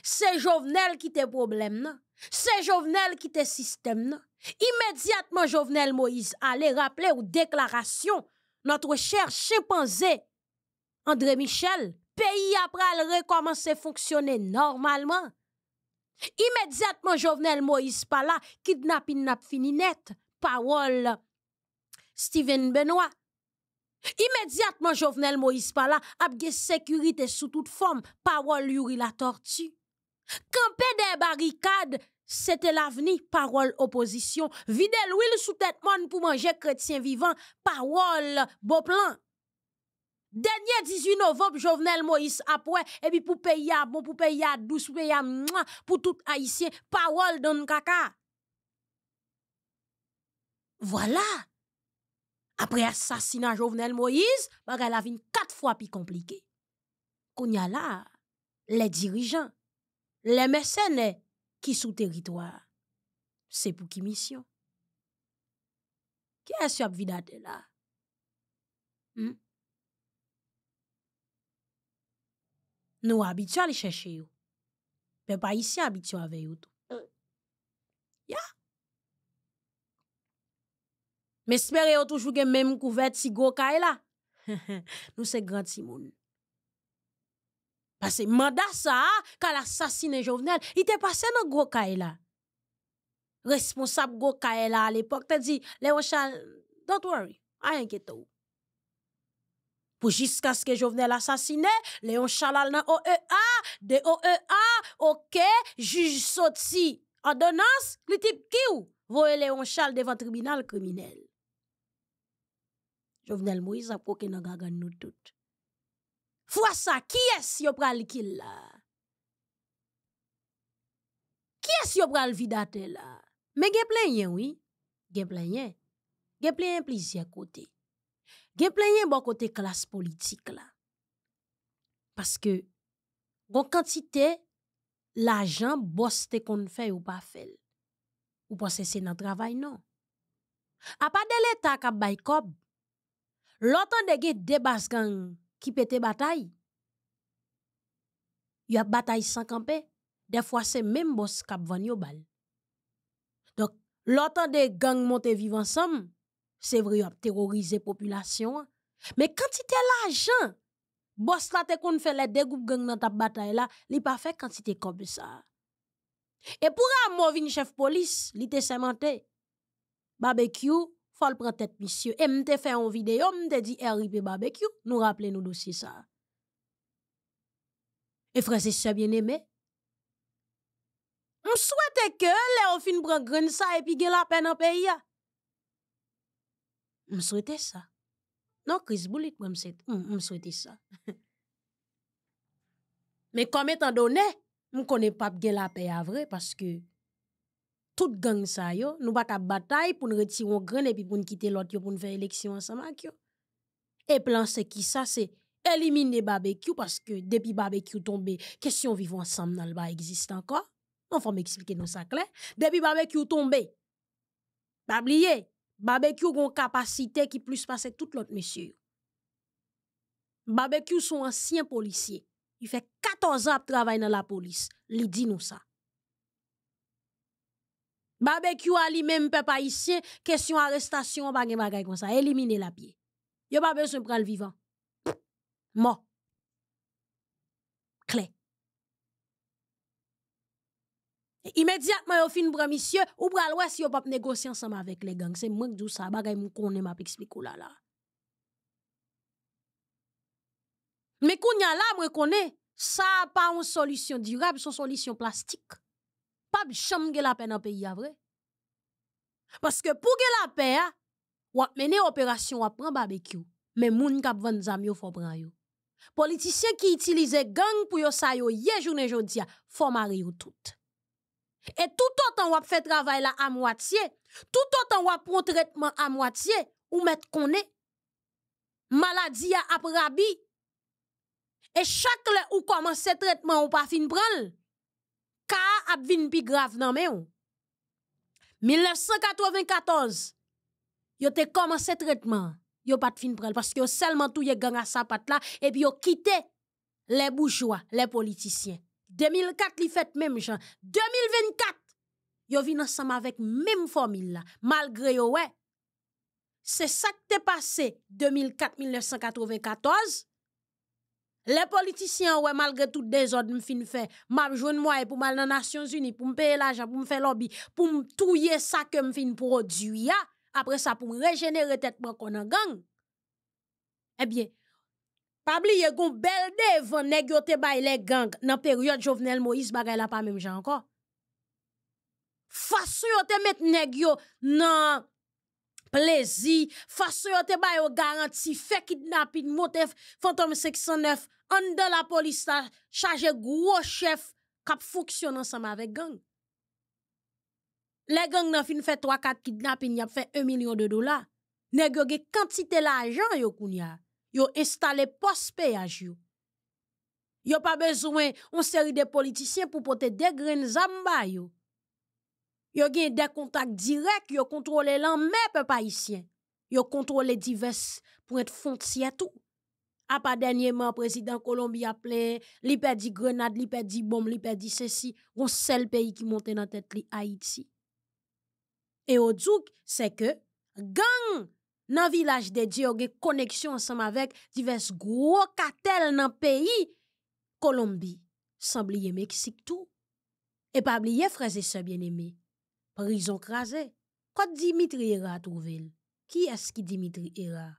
C'est Jovenel qui te problème, non? C'est Jovenel qui te système, non? Immédiatement, Jovenel Moïse allait rappeler aux déclarations notre cher chimpanzé André Michel, pays après recommencer à fonctionner normalement. Immédiatement, Jovenel Moïse pas là, kidnapping n'a fini net, parole Steven Benoît. Immédiatement, Jovenel Moïse pas là, sécurité sous toute forme, parole Yuri la tortue. Camper des barricades, c'était l'avenir, parole opposition. Vide l'huile sous tête monde pour manger chrétien vivant, parole beau plan. Dernier 18 novembre, Jovenel Moïse après, et puis pour payer bon, pour payer douce, pour payer à pour tout haïtien, parole donne caca. Voilà. Après assassinat Jovenel Moïse, la vie quatre fois plus compliquée. Qu'on a là, les dirigeants, les mercenaires, qui sous territoire c'est pour qui mission qui est ce qui a là hmm? nous habitués à les chercher vous. mais pas ici habitués avec vous. Euh. ya mais espérer toujours que même couverte si gros là *laughs* nous c'est grand simon monde. Pase mada sa, ka l'assasine jovenel, ite pase nan gwo kaela. Responsab gwo kaela al epok te di, leon chal, don't worry, a yanketa ou. Pou jiska sken jovenel asasine, leon chal al nan OEA, de OEA, oke, juj soti. Adonans, li tip ki ou? Vowe leon chal devan tribunal kriminel. Jovenel Moïse apoke nan gagan nou toute. Fwa sa, ki es yop pral likil la? Ki es yop pral vidate la? Me gen plen yen, oui. Gen plen yen. Gen plen yen plizye kote. Gen plen yen bon kote klas politik la. Paske, gon kantite, la jan boste kon fè ou pa fèl. Ou pa sese nan travay, non. A pa dele tak ap bay kob, lotan dege debaskan gen qui pète bataille. Il y a bataille sans camper. Des fois, c'est même boss qui vend au bal. Donc, l'autant des gangs monter vivent ensemble, c'est vrai, y a terrorisé la population. Mais c'était l'argent, boss là, te qu'on fait les deux groupes gang dans ta bataille là, il pas fait c'était comme ça. Et pour un mauvais chef police, il était Barbecue, faut prendre monsieur et m'te fait une vidéo m'te dit RIP barbecue nous rappeler nous dossier ça et frère c'est ça bien aimé on souhaite que les fin prend ça et puis la peine en pays hein. on souhaite ça non Chris Bullet moi on souhaite ça *laughs* mais comme étant donné on connaît pas bien la paix à vrai parce que tout gang ça yo, nous pas bataille pour nous retirer un grain et puis pour nous quitter l'autre pour nous faire élection ensemble Et plan c'est qui ça c'est éliminer barbecue parce que depuis barbecue tombé, question vivant ensemble dans le existe encore. On faut m'expliquer nous ça clair. Depuis barbecue tombé. Pas oublier, barbecue une capacité qui plus passer tout l'autre monsieur. Barbecue sont anciens policiers. Il fait 14 ans de travail dans la police. Il dit nous ça. Barbecue à même peuple ici, question arrestation, bagay bagay comme ça. Éliminer la pied. Yo pas besoin de prendre le vivant. Mort. Clé. Immédiatement, au fin bran monsieur, ou bral ouest, yon pas négocier ensemble avec les gangs. C'est moi qui dis ça, bagay mou konnen m'a expliqué oh là là. Mais kounya y a là, moi connaît. ça pas une solution durable, c'est une solution plastique pas de de la paix dans le pays, vrai. Parce que pour la paix, ou hein, mener opération, ou prendre barbecue. Mais moun kap vendre zam yo, faut prendre yo. Politiciens qui utilisent gang pour yo sa yo, ye journée jodia, faut marier tout. Et tout autant ou fait travail à moitié, tout autant ou prend traitement à moitié, ou mettre qu'on est. Maladie à rabi. Et chaque le ou commence traitement ou pas fin prendre ka a vin pi grave nan men ou. 1994, yo te commencé traitement yo de fin parce que seulement seulement touye gang a et la, puis yo quitté les bourgeois, les politiciens 2004 li fait même gens 2024, yo vin ensemble avec même même formule, malgré yo C'est c'est ça qui t'est passé 2004-1994, les politiciens, ouais, malgré tout désordre, me fin fait, m'a joindre moi pour mal dans les Nations Unies, pour me payer l'argent, pour me faire lobby, pour me touiller ça que me fin après ça, pour me régénérer tête qu'on a gang. Eh bien, pas oublier gon bel devant nèg te les gang dans période Jovenel Moïse bagay la pas même gens encore. Façon yo te mettre nèg yo nan plezi, fason yo te bay yo garanti, fe kidnapin, motef, fantom 609, an de la polista, chaje gwo chef, kap foksyon ansama vek gang. Le gang nan fin fe 3-4 kidnapin, yap fe 1 milyon de dola. Ne ge ge kantite la ajan yo koun ya, yo estale pospeyaj yo. Yo pa bezwen, on seri de politisyen pou pote degren zamba yo. yo gen des contacts directs, yo contrôle l'an peuple haïtien. Yo contrôle divers pour points frontières tout. A pas dernièrement président Colombie a plein, li di grenade, li di bombe, li perdu ceci, on seul pays qui monte dans tête li Haïti. Et au djouk, c'est que gang dans village de Dieu des connexion ensemble avec divers gros cartels dans pays Colombie, sans oublier Mexique tout. Et pas oublier frères et sœurs bien-aimés ont crasé. Quand Dimitri Era trouvé, qui est-ce qui Dimitri Era?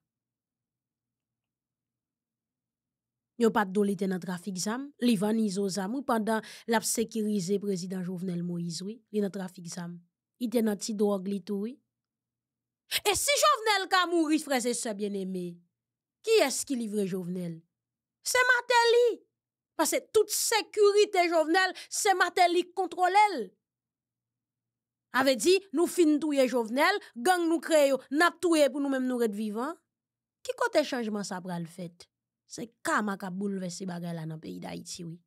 Yo pas de l'été dans trafic zam, li vanizo zam ou pendant l'a sécurisé président Jovenel Moïse, oui, li dans trafic zam. Il était dans le drogue li oui. Et si Jovenel ka mouri, frère et bien aimé qui est-ce qui livre Jovenel? C'est Matéli. Parce que toute sécurité Jovenel, c'est Matéli qui contrôle elle. Avait dit, nous fin touye Jovenel, gang nous créons, n'a touye pour nous-mêmes nous être vivants. Qui côté changement ça pral fait? C'est Kama ka a bagay la nan pays d'Haïti, oui.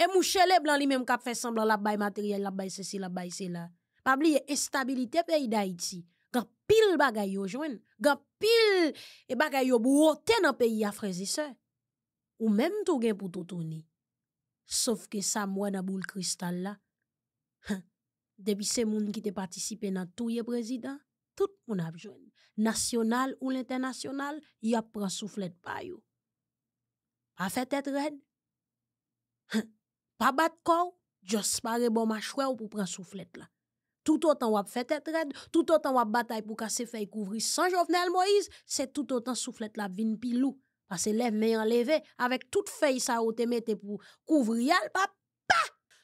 Et les Blanc lui-même qui a semblant la bay matériel, la bay ceci, la bay cela. Pas oublier instabilité pays d'Haïti. Gan pile bagay yo joine, gan pile et bagay yo bouote dans pays à frères et sœurs. Ou même tout gain pour tout tourner. Sauf que ça moi dans boule cristal là, depuis se moun ki te dans nan touye président, tout moun a national National ou l'international, y a pran souflet pa yo. Pa tête tête hein? Pas Pa bat kou, jos pare bon pour pour ou pou pran souflet la. Tout autant wap fait tête red, tout otan wap batay pou kase fey kouvri Sans Jovenel Moïse, c'est tout autant souflet la vin pilou. Parce que les mains enlevé, avec tout fey ça ou te mette pour couvrir al pap,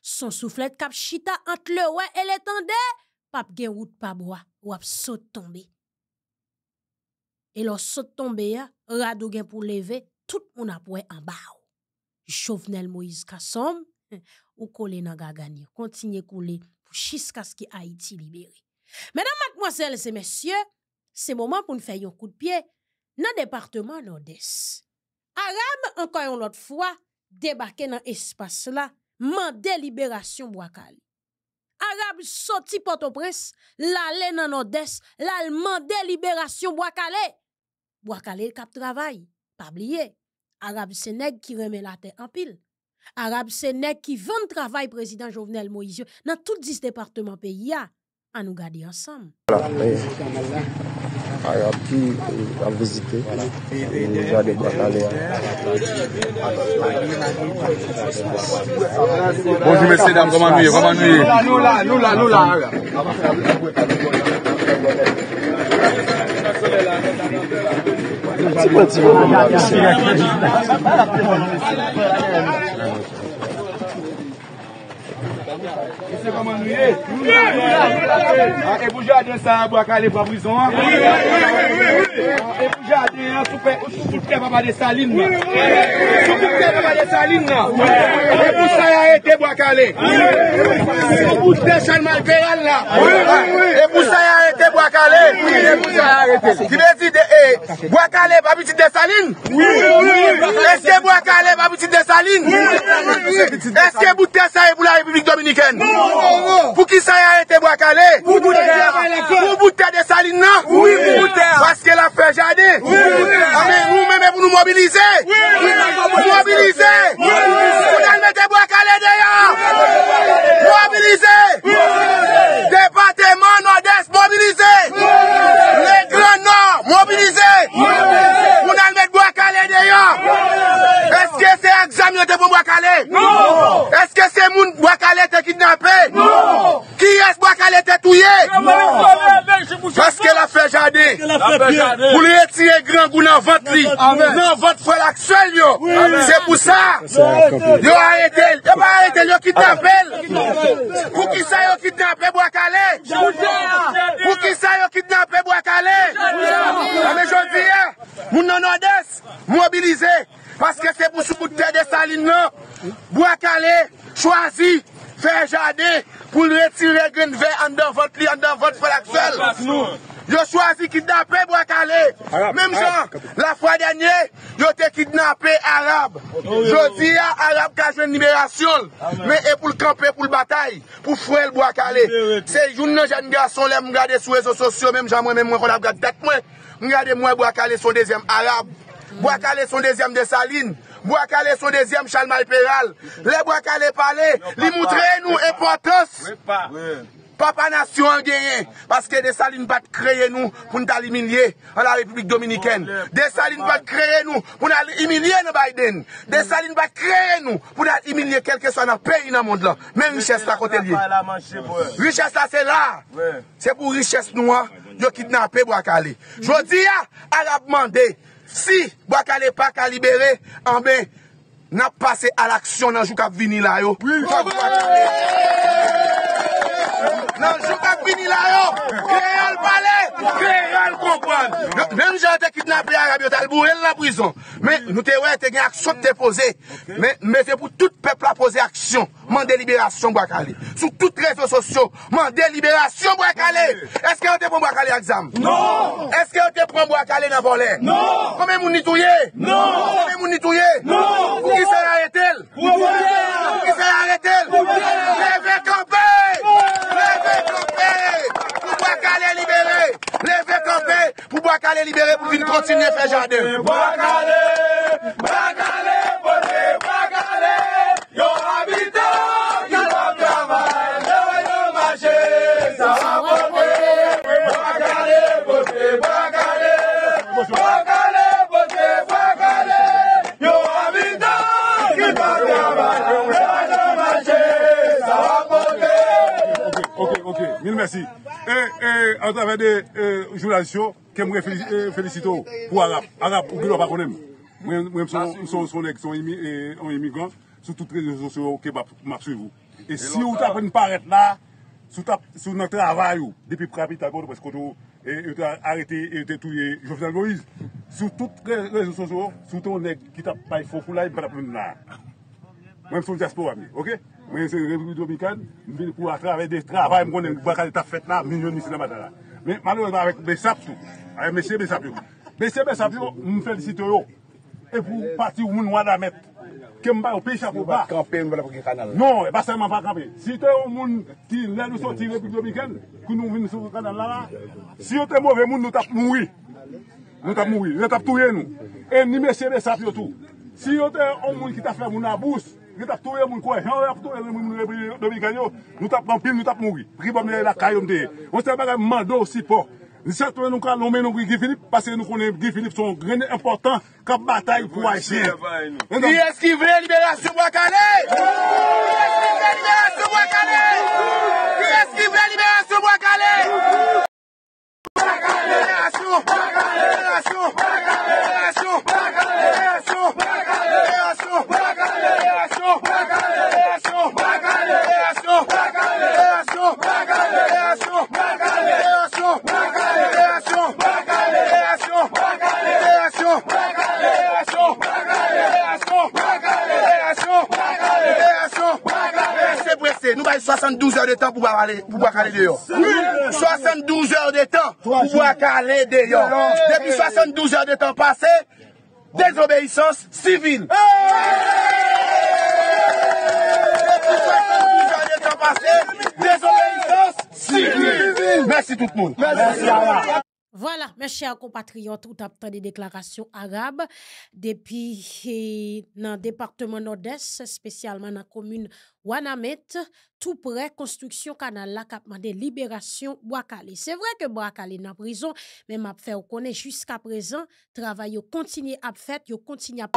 son soufflet kap chita entre le roi et l'étendé, pape pap gen de pa *laughs* ou ap saut tombe. Et lors saut tombe ya, radou gen pou leve, tout moun ap en en Moïse Kassom, ou kole nan gagani, continue couler pou chiska libéré. haïti libéré. Mesdames et messieurs, c'est moment pour nous faire un coup de pied le département Nord-Est. Aram, encore une autre fois, débarqué dans l'espace-là, mande libération Boakali. arabe soti Port-au-Prince, dans nan Odes, l'allemand délibération, liberasyon Boakali. Boakali travail cap travail, pas Arab Arabe Sénèque qui remet la terre en pile, arabe qui qui travail travail, président Jovenel Moïse. dans tous 10 départements pays, à nous garder ensemble. Ara pi a vizite. Mwen jade brot ale. Bonjou mese dam, koman viye, koman viye. Ate pou jaten sa abou akale pa pou zon E pou jaten, sou pou te vama de salin nan? Sou pou te vama de salin nan? E pou sa yarete bo akale? Sou pou te chanman kreyan nan? E pou sa yarete bo akale? Ki ben zide, e, bo akale pa biti de salin? E se bo akale pa biti de salin? E se bouti sa yare pou la Republike Dominikene? Pou ki sa yarete bo akale? Pou bouti de salin nan? Ou yi bouti? Fè jade Amè nou mè mè voun nou mobilize Mobilize Mou dan mè te bwe kale de ya Mobilize Depante man nan des mobilize Mou Zami yo te pou Mwakale? Non! non! Eske se moun Mwakale te kidnape? Non! Ki es Mwakale te touye? Non! Paske la fe jade? La fe jade! Boulye triye gran gounan vatri? Amen! Mounan vat fwe laksel yo? Amen! Se pou sa? Yo a etel! Yo pa a etel yo kidnape? A etel! Ou ki sa yo kidnape Mwakale? Jou jane! Ou ki sa yo kidnape Mwakale? Jou jane! Ame joun viye? Moun nanon des? Mobilize! Paske se pou sou koute? Bwakale chwazi fè jade pou retire genve andan vot li andan vot fè laksel. Yo chwazi kidnapè Bwakale. Mem jan, la fwa denye yo te kidnapè Arab. Oh, yo di a Arab kajen nime rasyol. Me e pou l kampè pou l batay pou fwèl Bwakale. Se joun nan jan nga son lè mwen gade sou rezo sosyo mem jan mwen mwen ron ap gade det mwen. Mwen gade mwen Bwakale son dezyem Arab. Bwakale son dezyem de Saline. Bouakale sou dezyem chalman eperal. Le Bouakale pale, li moutreye nou eportos. Papa nasyon genye. Paske de salin bat kreye nou pou nta li minye an la Republik Dominiken. De salin bat kreye nou pou nan li minye nan Biden. De salin bat kreye nou pou nan li minye kelke sa nan peyi nan mond la. Men riches la kote li. Riches la se la. Se pou riches nou an, yo kit nan pe Bouakale. Mm. Jodi ya, arabe mande. Si, wakale pa kalibere, anbe, ah, na pase al aksyon nanjou kap vinila yo. nan joutan bini la yo kreye al pale kreye al kongwane menm jante kidnape Arabi Otalbu el la prizon menm nou te wè te gen aksyon te pose menm te pou tout peple a pose aksyon menm deliberasyon Bwakale sou tout rezo sosyo menm deliberasyon Bwakale eske an te pon Bwakale aksam? non eske an te pon Bwakale nan volè? non kome mouni touye? non kome mouni touye? non pou ki se lare tel? pou ki se lare tel? pou ki se lare tel? mè mè kampa pou Bwakale libere pou ki nou kontinye fè jande. Bwakale, Bwakale, Bwakale, Bwakale, yon habite yon kipan kiamal, mè wè yon mwache, sa wapote. Bwakale, Bwakale, Bwakale, Bwakale, yon habite yon kipan kiamal, mè wè yon mwache, sa wapote. E entramen dr jou Lazio, ke mwè fèlicito. Pour Arab, Arab kon chor an imigran! Mwen mwen sò m sòm ek son imigran, sòm tout 34 oron strongflik, mwa mslif. E si ou tap mwen paret la, sou noter avay ou ящ depi kapWow tou pwouler ar Après carro. Sou tout 34 oron strongflik, sou ton ek ki tap pay fokacked in Bolvinskov, mwen m son aspo an mi! Mwen se revidio bikèd, mwen vin pou atre avè de travè, mwen konen mwen baka de taf fèt nan, mwen yon misi nan mwen ta la. Men manouzman avèk besap tou, avèk mesè besap yo. Besè besap yo, mwen felisite yo. E pou pati woun wadamèt. Kemba ou pechap ou ba. Mwen baka kampè mwen apou ki kanan la. Non, basè e mwen baka kampè. Si te woun moun ki lè nou soti revidio bikèd, kou nou vin sou kanan la, si yo te mwen vè moun nou tap moui, nou tap moui, nou tap touye nou. E ni mesè besap yo tou. Si yo te woun moun ki taf fèt J Point pou li mwenyo moi kwenye, jan rwen pouto wè mwen mwenye mwenye mwenye Pokuri. Unm an koran, noutan tranpil, noutan moun wè. Ali an mwenye lakayon mwenye me? O nistan men janоны um mater yonlle bú man! ifan yo yo nou §an lomme nou gwe Gil Philip, ok, picked you out as Kenneth Dew brown me. Son glam, kon gran ep Stretch! U se yon di kan? U se yon di natan am kane? sek tratant câp?" zin men yon new Muneyay feya2 et san yo kiяp ou cèn tou bè Filip?" apAAA AKAN 72 jèr de tan pou wakalè de yon. 72 jèr de tan pou wakalè de yon. Depi 72 jèr de tan pase, désobeïsans sivil. Depi 72 jèr de tan pase, désobeïsans sivil. Mèsi tout moun. Voilà, mes chers compatriotes, tout tapte des déclarations arabes depuis eh, dans le département nord-est, spécialement dans la commune Wanamet, tout près construction canal la libération Boakali. C'est vrai que Boakali est en prison, mais m'a fait connaît jusqu'à présent, travail continue à faire, yo continue à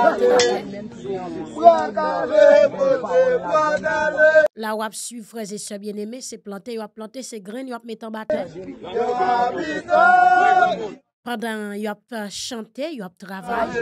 Là où a suivre frères et sœurs bien-aimés, c'est planté, il a planté ses graines, il a mettre en bataille pendant y a euh, chanté y a travaillé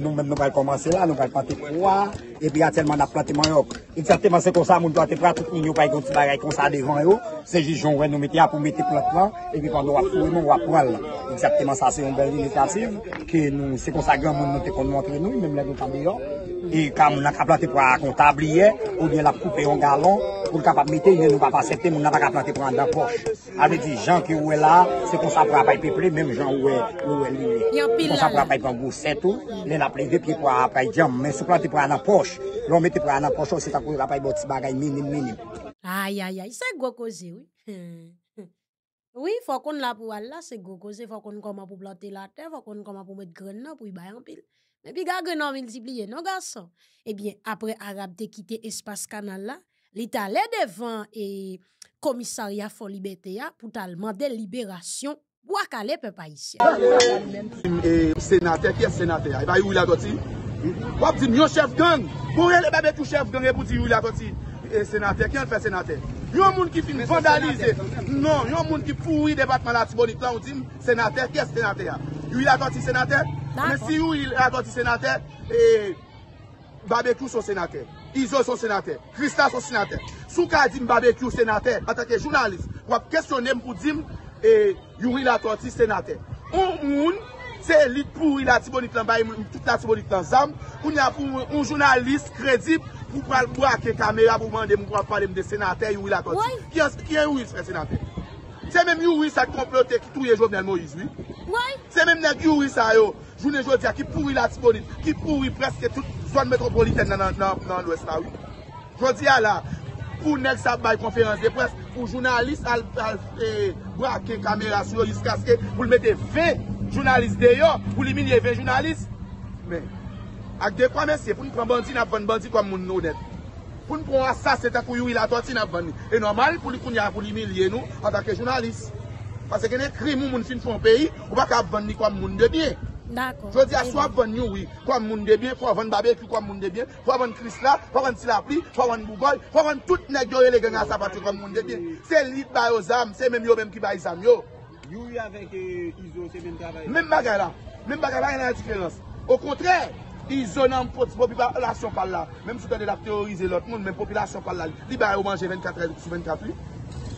nou men nou bay komanse la, nou bay pante kouwa, epi a telman ap plateman yo. Eksakteman se konsa moun do a te pran, tout moun yo bay konti bagay konsa de jan yo, se jijon wè nou meti ap ou meti plateman, epi kando wap fwoy moun wap pran la. Eksakteman sa se yon bel dini klasiv, se konsa gran moun nou te konwantre nou, mèm lèk nou tan bi yo. I e ka moun a ka planti pou a akontabliye, ou di la pou pe yon galon, pou l ka papmite, yon nou pa pa septe, moun a pa ka planti pou anan poch. A me di, jan ki ouwe la, se kon sa pou rapay peple, menm jan ouwe, ouwe li, kon sa pou rapay pou anan poch, se tou, le naple vepe, yon pou rapay diyam, menm sou planti pou anan poch, loun meti pou anan poch, ou se takou rapay botis bagay mini mini. Ayayay, se gwo kozi wou. Oui, fokoun la pou wala, se gwo kozi, fokoun koman pou planti la te, fokoun koman pou meti greno pou yi bayan pil. Mais puis gars non non garçon. Eh bien après arabe te quitté espace canal là, il est devant et commissariat for liberté pour demander libération Sénateur qui est sénateur, il va y la tout gang, la E senatè. Kè yon fè senatè? Yon moun ki film vandalize, non, yon moun ki pou yi debatman la tibonik lan, yon dim senatè, kè senatè ya? Yon yon atoti senatè? Mè si yon yon atoti senatè, e Babekou son senatè. Izo son senatè. Krista son senatè. Sou ka dim Babekou senatè? Atake jounalist, wap kèsyonem pou dim e, yon yon atoti senatè. Yon moun, se lit pou yi la tibonik lan, yon moun pou yi la tibonik lan zam, yon jounalist kredip, pou pral brake kamera pou mande mou pral palem de senatè yowil akonsi. Kye yowil fwe senatè? Tse menm yowil sa komplo te ki touye jow venel mou yizwi? Tse menm nek yowil sa yo, jounen jow diya ki pou yil atiponit, ki pou yil preske tout zon metropoliten nan an lwesta ah wii. Jow diya la, pou nek sa bay konferans de pres, pou jounalist al e, brake kamera sou yowil iskaske, pou lmete ve jounalist deyo, pou lmine ve jounalist. Ak de kwa men se, pou n pran bandi nan apvan bandi kwa moun nou net. Poun pran sa seta kou yu ila to ti nan apvan ni. E normal pou li koun ya pou li mi liye nou, atake jounalist. Pase gen e krim ou moun fin foun peyi, ou baka apvan ni kwa moun debye. Dako. Jodi aswa apvan yu yu yi, kwa moun debye, fwa avan babye ki kwa moun debye, fwa avan kris la, fwa avan sila pli, fwa avan mou goy, fwa avan tout negyo yu e le gengan sapatou kwa moun debye. Se lit bayo zam, se menm yo menm ki bayi zam yo. Yu yi avek e eh, kizo se I zonan poti populasyon pal la. Mem sou tene la teorize lot moun, mem populasyon pal la li. Li bay ou manje 24 el, sou 24 li.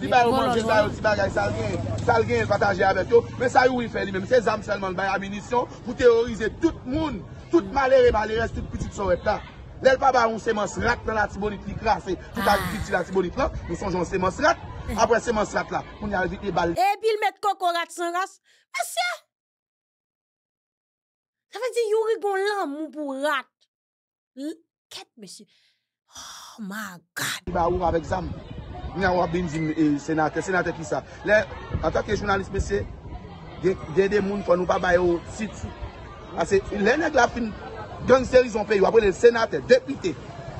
Li bay ou manje bay ou ti bagay salgen, salgen pataje abeto. Men sa yowi fè li, men se zanm selman bay aminisyon pou teorize tout moun. Tout malere, maleres, tout pitit sou et la. Lèl pa bay ou se mons rat nan la tibonit li krasi. Tout ati pitit la tibonit la, nou sonjoun se mons rat. Apre se mons rat la, moun yalvi e bal. E bil met kokorat san ras, asya. Tavè zi yorik bon lan mou pou rat. Liket mè se. Oh my God. Ba ou avèk zan mè. Mè wap bin zin senate. Senate ki sa. Le, atakè jounalist mè se. Dè dè moun kon ou pa bayo sit sou. A se, le neg la fin. Gang seri zon pe. Wapre lè senate depite.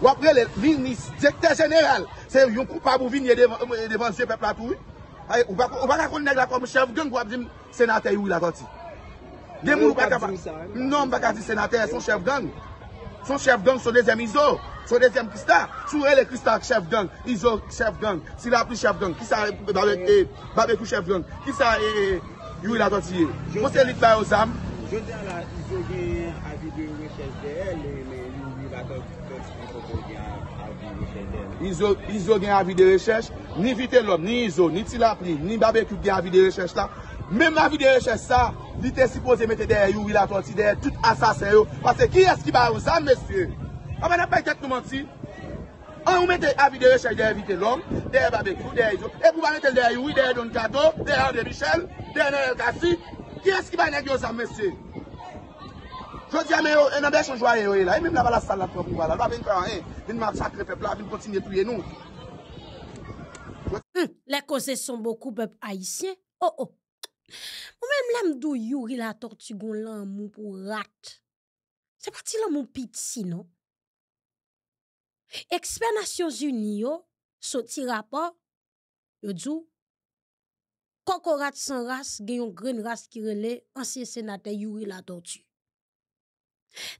Wapre lè vinis. Djekte generel. Se yon koupa bou vinye devan zye pe platou. Ou baka kon neg la kon mè chev. Geng wap din senate you la konti. Genmou baka ti senatè, son chev gan. Son chev gan, son dezem Izo. Son dezem Krista. Sou el e Krista chev gan. Izo chev gan. Silap li chev gan. Kisa babekou chev gan. Kisa yu ila ton siye. Monsen lik la yo zam. Jotè la, Izo gen avi de reches de el. Le yu li baka ton son koko gen avi de reches de el. Izo gen avi de reches. Ni Vitellon, ni Izo, ni Silap li, ni babekou gen avi de reches la. Mem la videye che sa, li te sipoze mette deye yu, yi la ton si, deye tout asase yo, pase ki eski ba yon zan, meseye? A man apay ket kouman si? A yon mette avideye che yi, deye videye long, deye babekou, deye yon, e pou banete yon deye yu, deye Don Kato, deye André Michel, deye Nel Kasi, ki eski ba yon deye yon zan, meseye? Chou diya me yo, enan dey chonjwa yo e la, e mem la bala salat pou wala, la vinkan en, vinkan sakre pepla, vinkon sinye touye nou. La kose son boku bep aisyen, Mwen mlem do yuri la tortugon lan moun pou rat, se pati lan moun piti si nou. Ekspennasyon zuni yo, soti rapor, yo djou, kokorat san ras gen yon gren ras kirele ansye senate yuri la tortugon.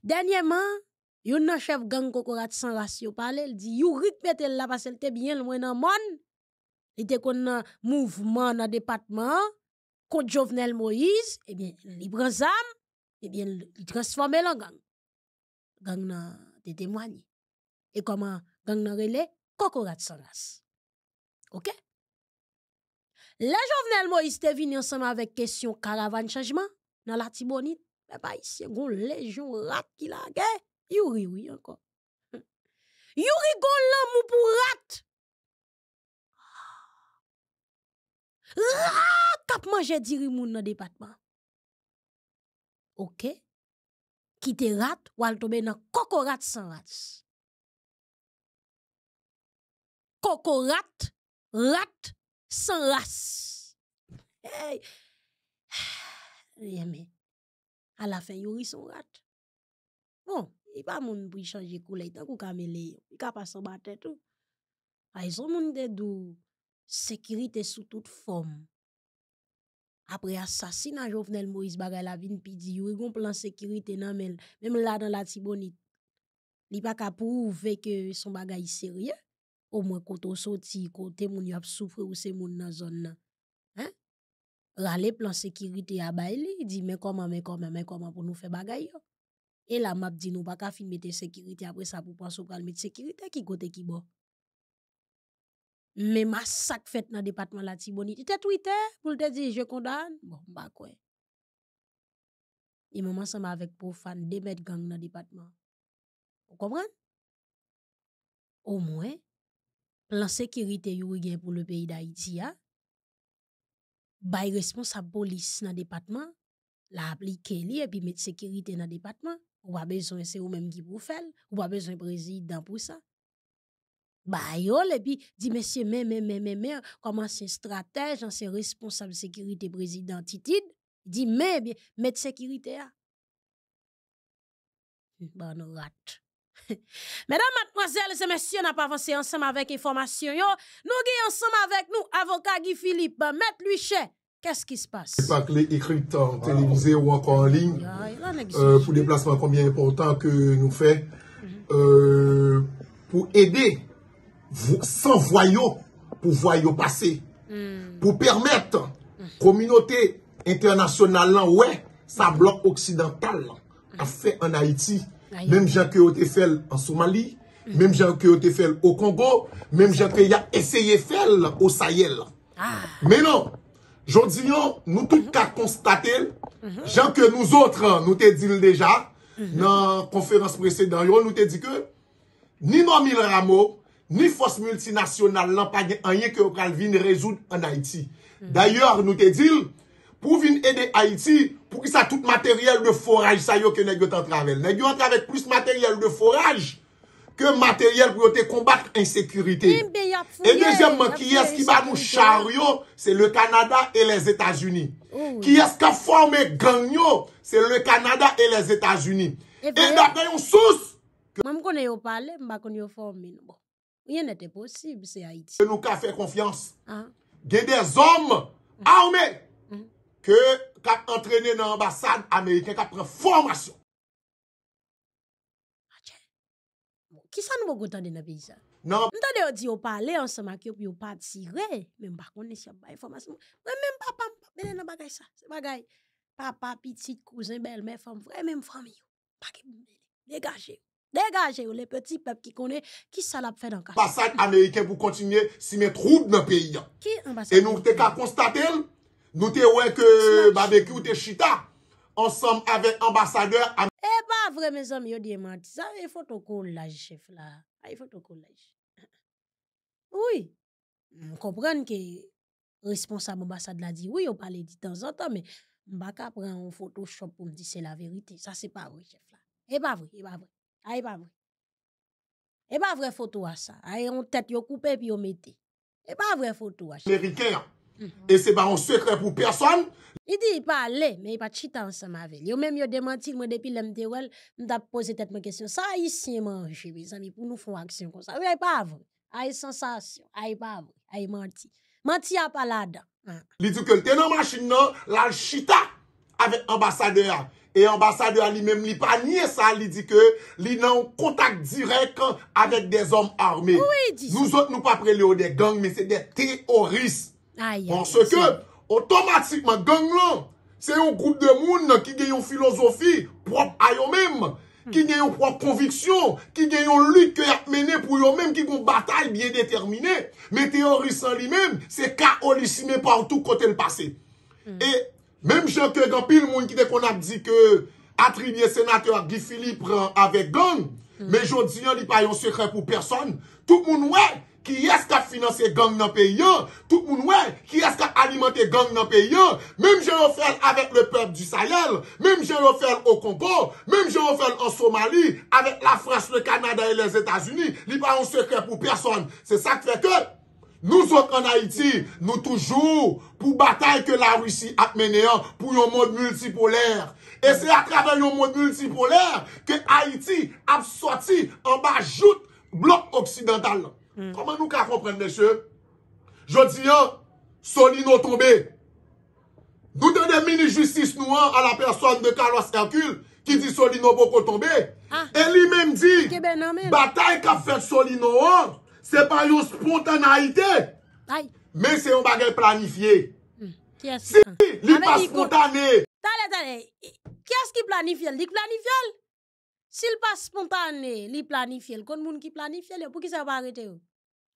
Danyeman, yon nan chef gang kokorat san ras yo pale, yon di yurik metel la basel tebyen lwen nan mon, contre Jovenel Moïse, eh bien, libre zam, eh bien, il transforme en gang. Gang nan te témoigne. Et comment gang nan relais? Kokorat sans race. OK? Le Jovenel Moïse te vini ensemble avec question caravane changement dans la Tibonite. Mais pas ici, les légion rat qui la guerre. Yuri, oui, encore. Hum. Yuri gon l'amour pour rat. Kap manje diri moun le département Ok? Kite rat, wal nan koko rat san rat. Koko rat, rat sans Hey! mais, *sighs* à la fin yori son rat. Bon, il e pa moun pou y changer de kou kamele ka e A e de dou sécurité sous toute forme. Après assassinat Jovenel Moïse Bagay la vin pi y a yon plan sécurité nan men, même là dans la Tibonite. Li pa ka prouver que son bagay sérieux, au moins quand sorti, kote moun yo souffre ou se moun nan zone nan. Hein? Rale plan sécurité a bay li, mais comment, mais comment, mais comment pour nous faire bagay yo. Et la map dit nous pas ka fin sécurité après ça pour penser au mette sécurité qui kote ki bon mais massacre fait dans le département de la Tibonite. Il était Twitter pour te dire je condamne. Bon, bah quoi. Il m'a suis avec profane de mettre gang dans le département. Vous comprenez? Au moins, la sécurité pour le pays d'Haïti, bay responsable police dans le département, la appliquer li et puis mettre sécurité dans le département. Ou pas besoin, c'est ou même qui pour faire, ou pas besoin président pour ça bayol, et di mais, monsieur, mais, mais, mais mais mais comment c'est responsable sécurité président titid, mais mais mais, mais sécurité. ah. Hum. *laughs* Mesdames, mademoiselles et messieurs, n'a pas avancé ensemble avec information. Yo, nous gué ensemble avec nous, avocat Guy Philippe, Mettez-lui Qu'est-ce qui se passe? Pas télévisé ou encore en ligne. Euh, pour déplacement combien important que nous fait mhm. euh, pour aider San voyo pou voyo pase hmm. Pou permette Komunote internasyonal nan we Sa blok oksidental A fe en Haiti Mem jan ke yo te fel en Somali Mem jan ke yo te fel o Kongo Mem jan ke ya eseye fel O Sayel Menon, jodi yon Nou touta konstate Jan ke nou zotre nou te dil deja Nan konferans prese dan yon Nou te di ke Ni nan mila ramo ni fos multinasyonal lan pa gen anye ke yo kal vin rezoud an Haiti. D'ayor, nou te dil, pou vin ede Haiti, pou ki sa tout materyel de foraj sa yo ke negyo te entravel. Negyo entravel plus materyel de foraj ke materyel pou yo te kombat insekurite. E dejemman, ki es ki ba mou charyo, se le Kanada e les Etats-Unis. Ki es ka fome ganyo, se le Kanada e les Etats-Unis. E, e da kanyon sos! Mam konen yo pale, mba konen yo fome. Rien n'était possible, c'est Haïti. Nous avons fait confiance. Ah. Il des hommes mm. armés mm. que qui entraîné dans l'ambassade américaine, qui pris formation. Ah, qui ça nous beaucoup dans le pays ça? Non. Nous avons dit yo parler ensemble avec yo pas tirer, même pas connaît si pas information. Moi même papa, ben nan bagay ça, c'est bagay. Papa, petit cousin, belle-mère, femme, vraie, même famille. Pas que dégagez. Dégagez les petits peuples qui connaissent qui ça l'a fait dans Ambassade américain pour continuer si mettre troubles dans le pays. Qui Et nous t'es qu'à constater, nous t'es ouais que barbecue t'es chita ensemble avec ambassadeur américain. Eh pas vrai mes amis, dit Ça il faut ton collage chef là. Ah, il faut ton collage. *laughs* Oui. On comprend que responsable ambassade l'a dit oui, on parlait de temps en temps mais vais pas prendre un photoshop pour me dire c'est la vérité. Ça c'est pas vrai chef là. Eh pas vrai, eh pas vrai. Aïe pas vrai. Et eh, pas vrai photo à ça. Aïe, on tête, yon coupé, puis yon mette. Et eh, pas vrai photo à ça. Américain. Mm-hmm. Et c'est pas un secret pour personne. Il dit, il parle, mais il pas chita ensemble avec. a même yon démenti, moi depuis le il m'da pose tête ma question. Ça, ici, manche, mes amis, pour nous faire action comme ça. Oui, pas vrai. Aïe, sensation. Aïe, pas vrai. Aïe, menti. Menti à pas là ah. Il dit que le machine, là, chita. avèk ambassadeur. E ambassadeur li mèm li pa nye sa, li di ke li nan kontak direk avèk des om armè. Nou zot nou pa prele ou de gang, men se de teoris. An se ke, otomatikman, gang lan, se yon groupe de moun ki gen yon filosofi prop a yon mèm, ki gen yon prop konviksyon, ki gen yon lük ke yot mène pou yon mèm ki kon batal biye determinè. Men teoris sa li mèm, se ka olisime partou kote l'pase. E, Même jean que grand pile monde qui qu'on a dit que attribuer sénateur Guy Philippe avec gang. Mais je dis, il n'y a pas un secret pour personne. Tout le monde, ouais, qui est-ce qui a financé gang dans le pays? Hein? Tout le monde, ouais, qui est-ce qui a alimenté gang dans le pays? Hein? Même le fais avec le peuple du Sahel. Même le fais au Congo. Même le fais en Somalie. Avec la France, le Canada et les États-Unis. Il n'y a pas un secret pour personne. C'est ça que fait que, nous sommes en Haïti, nous toujours pour bataille que la Russie a menée pour un monde multipolaire. Et c'est à travers un monde multipolaire que Haïti a sorti en bas joute bloc occidental. Hmm. Comment nous comprendre, monsieur? Je dis, hein, Solino tombé. Nous donnons mini-justice nous hein, à la personne de Carlos Hercule qui dit Solino beaucoup tombé. Ah. Et lui-même dit, ben, bataille qu'a fait Solino. Se pa yon spontanayite, men se yon bagay planifiye. Hmm. Si ah. li pa spontanè. Tane, tane, kya se ki planifiye? Di ki planifiye? Si li pa spontanè, li planifiye, kon moun ki planifiye, pou ki se pa arrete yo?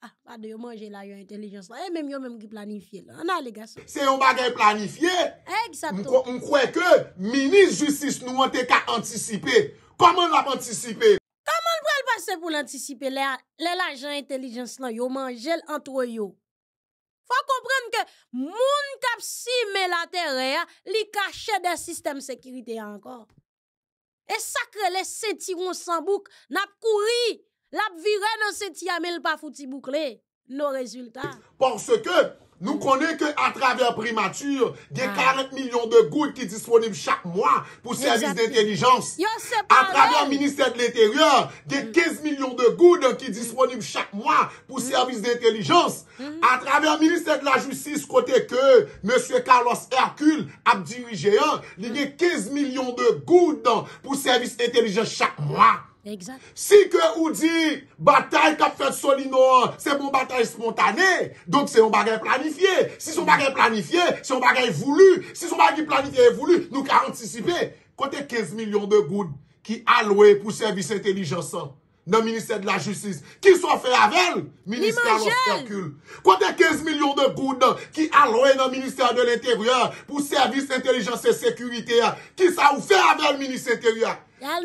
Ah, pa de yo manje la yo intelijans, e eh, men yo men ki planifiye. Anan, le gaso. Se yon bagay planifiye, m kwe ke, minis justice nou ante ka antisipe. Koman nou ap antisipe? c'est pour l'anticiper, les l'agent intelligence là, yo mange Faut comprendre que qui kap si la terre, li le système systèmes sécurité encore. Et que les sentiron sans bouc, n'a couru, l'a viré dans sentiamel pas fouti boucler. Nos résultats. Parce que nous connaissons à travers Primature, il y a 40 ah. millions de gouttes qui sont disponibles chaque mois pour service d'intelligence. À travers le ministère de l'Intérieur, il y a 15 mm. millions de gouttes qui sont disponibles chaque mois pour mm. service d'intelligence. Mm. À travers le ministère de la Justice, côté que M. Carlos Hercule a dirigé, il y a 15 millions de gouttes pour service d'intelligence chaque mois. Exact. Si que ou dit, bataille qu'a fait Solino, c'est mon bataille spontanée, donc c'est un bagage planifié. Si son bagage planifié, c'est un bagage voulu. Si son bagage planifié est voulu, nous qu'à anticiper. Côté 15 millions de gouttes qui alloués pour service intelligence dans le ministère de la justice. Qui soit fait avec le ministère quand Côté 15 millions de gouttes qui alloué dans le ministère de l'Intérieur pour service intelligence et sécurité. Qui ça ou fait avec le ministère intérieur? 40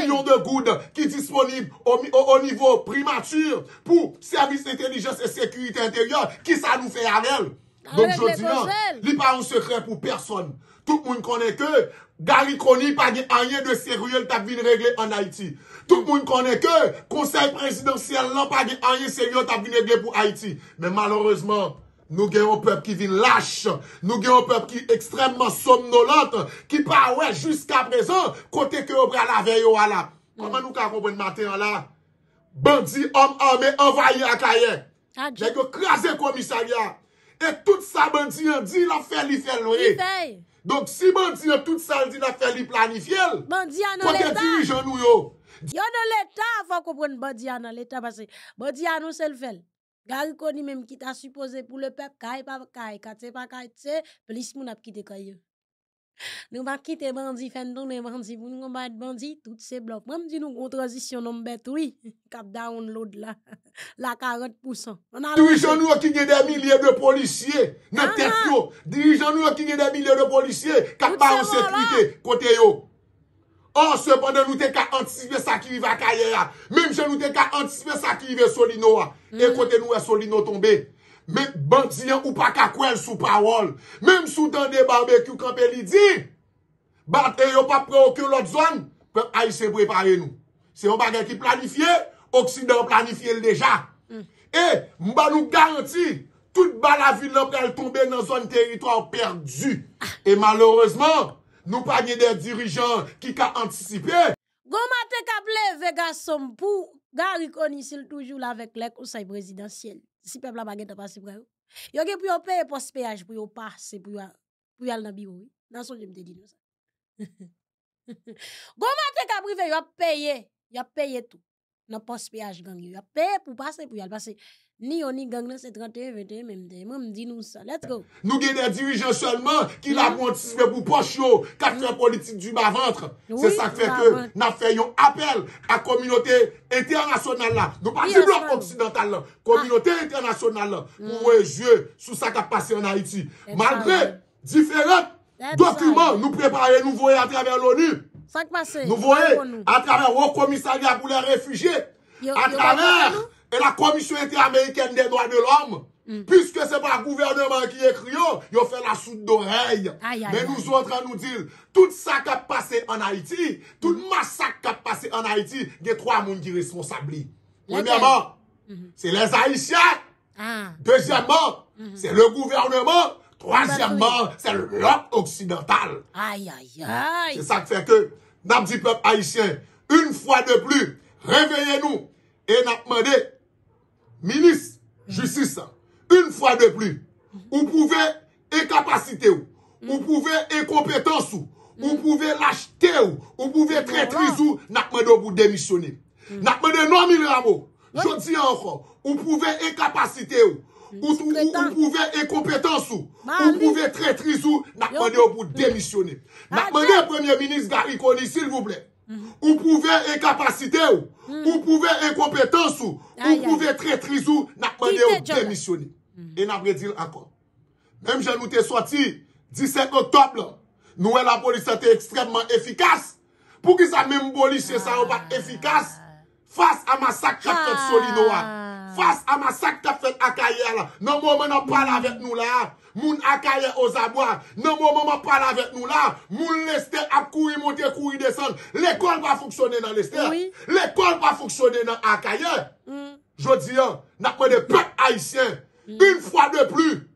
milyon de goud ki disponib o nivou primatur pou servis entelijens e sekurite interior ki sa nou fe yarel. Donk jodina, non. li pa an sekre pou person. Tout moun konen ke gari koni pa gen anye de seriol tak vin regle an Haiti. Tout moun konen ke konsey presidensiyel lan non, pa gen anye seriol tak vin regle pou Haiti. Men malourezman... Nou gen yon pep ki vin lâche, nou gen yon pep ki ekstremman somnolante, ki pa wè jusqu'a prezon, kote ke yon bral avè yon wala. Koman nou ka kompwen matè yon la? Bandi, om, omè, avayè akayè. Jè yon krasè komissaryè. Et tout sa bandi yon di la fè li fèl lorè. Donc si bandi yon tout sa ldi la fè li planifèl, kote di yon genou yon. Yon yon lè ta fò kompwen bandi yon lè ta basè. Bandi yon yon sel fèl. Gari koni menm ki ta supose pou le pep, kaye pa kaye, kate pa kaye tse, pelis moun ap kite kaye. Nou va kite bandi fèndon e bandi, voun nan ba et bandi, tout se blok. Mèm di nou kontrazisyon nan mbetoui, *laughs* kap download la, *laughs* la 40%. Dirijan nou a kinye de milyè de polisye, nan tèp yo. Dirijan nou a kinye de milyè de polisye, kap ba an sekwite kote yo. Or, oh, cependant, nous avons anticipé ça qui va à Même si nous avons anticipé ça qui arrive à Solino. Ah. Mm. Et côté nous, Solino tombé. Mais, bandit, ou pas qu'à quoi sous parole. Même sous dans des barbecues, quand elle dit, bate, yon pas prêt l'autre zone, peut aïe préparer nous. C'est un bagage qui planifié, Occident planifié déjà. et mm. Et, m'ba nous garantir, toute la ville, elle tomber dans une zone territoire perdu. Ah. Et malheureusement, nous pas gen des dirigeants qui ka antisipe. Goma te kaple garçon pour pou gari konisil toujou la vek lek ou say Si peuple la te pasi pour ou. Yo gen pour yo peye pos pour pou yo pase pou yo, pou yo al Dans son je me dit ça. Gomate *laughs* Goma te kaprive yo peye, yo peye tout. Nan pos péage gang yo. Yo peye pou pour pou yo al pase. Ni yon ni gangne se 31-22, mè mde. Mè mdi nou sa. Let's go. Nou genè dirijen selman ki la bwantispe pou poch yo. Kat fè politik du bavantre. Se sak fè ke na fè yon apel a kominote internasyonal la. Nou parti blok konsidental la. Kominote internasyonal la. Mwen je sou sak ap pase yon Haiti. Malpre, diferent dokumen nou prepare nou voye a traver l'ONU. Sak pase yon. Nou voye a traver ou komisaryan pou lè refugye. A traver... E la komisyon ete Ameriken denwa de l'om. Mm. Piske se pa gouverneman ki ye krio, yo fe la soute do rey. Men nou sou entran nou dil. Tout sak ap pase an Haiti, tout masak ap pase an Haiti, gen 3 moun ki responsabli. Mwenyaman, se les Haitien. Dejèman, se le gouverneman. Trojèman, se l'op oksidental. Se sak fe ke, nan di pep Haitien, un fwa de pli, reveye nou, e nan pmane de, ministre, justice, une fois de plus, vous pouvez incapacité, vous pouvez incompétence, vous pouvez lâcheté, vous pouvez traîtrise, n'a pouvez démissionner. Mm. N'a pouvez non, Rameau. Je dis encore, vous pouvez incapaciter, mm. vous pouvez incompétence, vous bah, pouvez traîtrise, n'a pouvez démissionner. N'a pas bah, premier ministre Gary s'il vous plaît. Ou pouve e kapasite ou mm. Ou pouve e kompetans ou Ou pouve tre triz ou Nakmanye mm. ou demisyoni E nan predil ankon Mem jen nou te swati 15 otob la Nou e la polisate ekstremman efikas Pou ki sa menm boli se sa ou bat efikas Fas a masak kakot soli nou an face à massacre qu'a fait Akaye là. Non, moment pas parle avec nous là. Moun Akaye aux abois. Non, moment pas parle avec nous là. Moun l'Esté à courir monter, courir descendre. L'école va fonctionner dans Lester. L'école va fonctionner dans Akaye. Mm. Je dis, hein, n'a pas de peuple haïtien. Une fois de plus,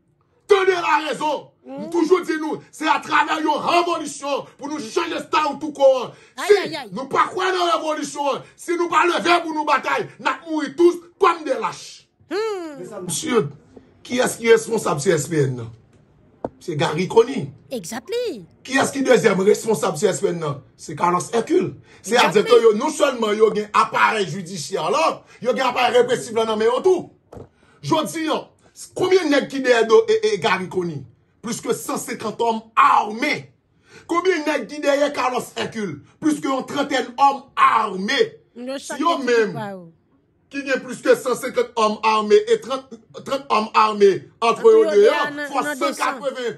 tenez la raison. Toujou mm. di nou, se a travè yon ravolisyon pou nou chanje sta ou tou kon. Se nou pa kwen nan ravolisyon, se nou pa levè pou nou batay, nak moui tous kwam de lache. Hmm. Msyè, ki eski responsab si espèn nan? Se gari koni. Exactly. Ki eski dezem responsab si espèn nan? Se kalos ekul. Se adjeto yo nou sèlman yo gen apare judisyon lò, yo gen apare repressif lan nan mè yon tou. Jou di yon, koumye nek ki de edo e gari koni? plus ke 150 om arme. Koubi ne gideye karos ekul, plus ke yon 31 om arme. Si yon menm, ki gen plus ke 150 om arme, et 30 om arme, antwe yon de yon, fwos 580,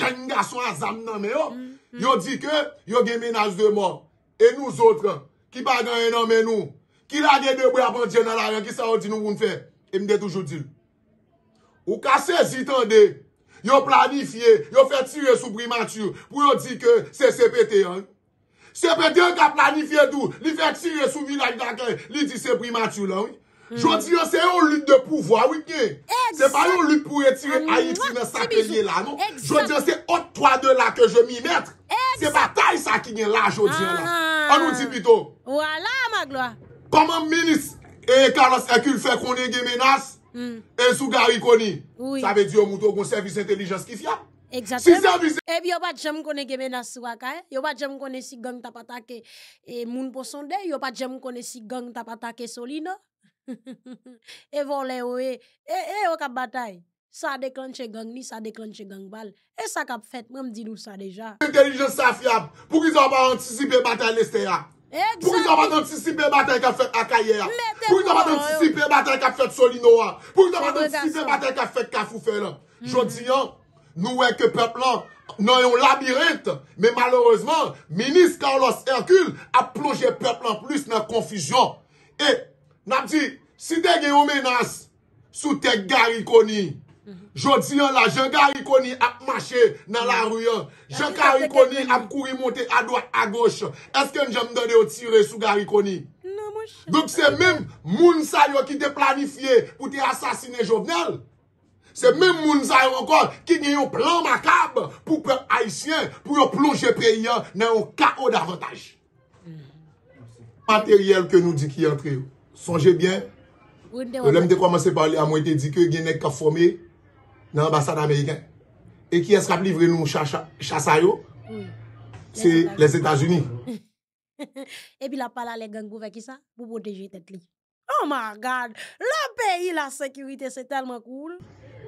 jan nga son la zam nan men yon, yon di ke, yon gen menaz de mor, e nou zotre, ki bagan yon nan men nou, ki la gen de ou yapan djen nan la, yon ki sa ou di nou woun fe, e mde toujou dil. Ou ka se zitan de, Yon planifiye, yon fè ti yon soubri matyou pou yon di ke se sepete yon. Sepete yon ka planifiye dou, li fè ti yon soubri lak lak lak lak, li di sepri matyou lan. Hmm. Jou di yon oh, se yon lout de pouvoi wik niye. Se pa yon lout pou yon tire hmm. ayitine sakre liye la nou. Jou di yon se ot toa de la ke jom yi mette. Se pa tay sa ki nye la jou di yon la. An nou di bito. Wala magloa. Koman menis e karos e kül fè konen gen menas. Hmm. E sou gari koni, sa ve diyo moutou kon servis entelijans ki fya E bi yo pa djem kone gemen eh a sou akay, yo pa djem kone si gang tapatake moun posonde, yo pa djem kone si gang tapatake soli no *laughs* E vo le oe, oh, e eh. yo eh, oh, kap batay, sa deklanche gang ni, sa deklanche gang val, e sa kap fet mem di nou sa deja Entelijans sa fya, pou ki zan pa antisipe batay leste ya Pou yon va nan disipe bata yon ka fèk akayè, pou yon va nan disipe bata yon ka fèk soli noa, pou yon va nan disipe bata yon ka fèk kafou fèk la. Jodi yon, nou wèk pep lan nan yon labirent, men maloreseman, menis Carlos Hercule a ploje pep lan plus nan konfijon. E, nan di, si de gen yon menas, sou te garikoni. Jodi yon la, jen Garikoni ap mache nan la ruyan Jen Garikoni ap kouri monte a doi a goche Esken jen mdode yo tire sou Garikoni non, Donk se men moun sa yo ki te planifiye pou te asasine jovnel Se men moun sa yo ankon ki nye yo plan makab Pou pe aisyen, pou yo plonche pre yon nan yo kao davantage mm. Materiel ke nou di ki yon triyo Sonje bien Le mde kwa mase pali a mwen te di ke genek ka fomey dans l'ambassade américaine. Et qui est-ce qui a livré nous Chassayo C'est les États-Unis. *laughs* Et puis, il a à les gangs avec qui ça Pour protéger tête. Oh my God! Le pays, la sécurité, c'est tellement cool.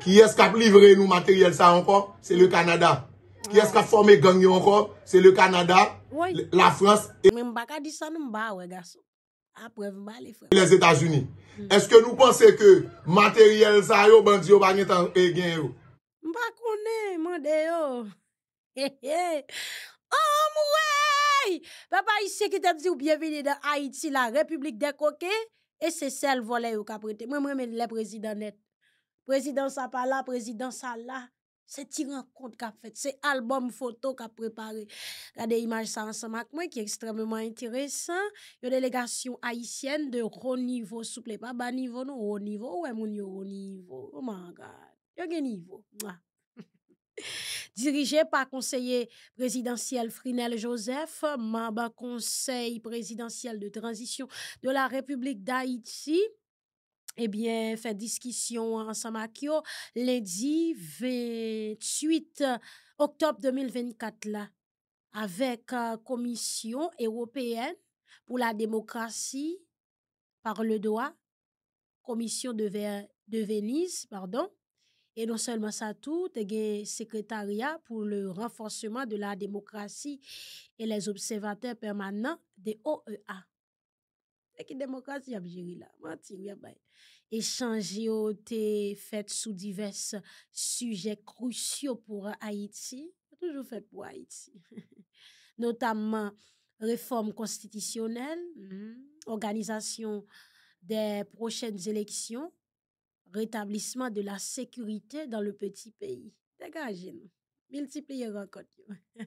Qui est-ce qui a livré nous matériel ça encore C'est le Canada. Qui est-ce qui a formé gang encore C'est le Canada, la France. Mais je ne pas dire ça, je ne les États-Unis. Hmm. Est-ce que nous pensons que matériel ça yo bandi yo pas gain yo? M'pa connais, mande yo. *laughs* Oh mouais! Papa ici qui t'a dit ou bienvenue dans Haïti, la République des coquets et c'est celle volée au caprete. Moi moi le président net. Président ça pas là, président ça là c'est une rencontre qu'a fait c'est album photo qu'a préparé regardez image ça ensemble avec moi qui est extrêmement intéressant une délégation haïtienne de haut niveau s'il vous plaît pas bas niveau non haut niveau ouais mon haut niveau oh my god y a un niveau *laughs* dirigé par conseiller présidentiel Frinel Joseph membre conseil présidentiel de transition de la République d'Haïti eh bien, fait discussion ensemble en yo, lundi 28 octobre 2024 la, euh, Commission européenne pour la démocratie par le droit, Commission de, de Venise, pardon, et non seulement ça tout, les secrétariat pour le renforcement de la démocratie et les observateurs permanents des OEA. C'est démocratie là? échange ont fait sous divers sujets cruciaux pour Haïti, toujours fait pour Haïti. *laughs* Notamment réforme constitutionnelle, mm-hmm. organisation des prochaines élections, rétablissement de la sécurité dans le petit pays. Dégagez nous. multiplier rencontre. *laughs* hey,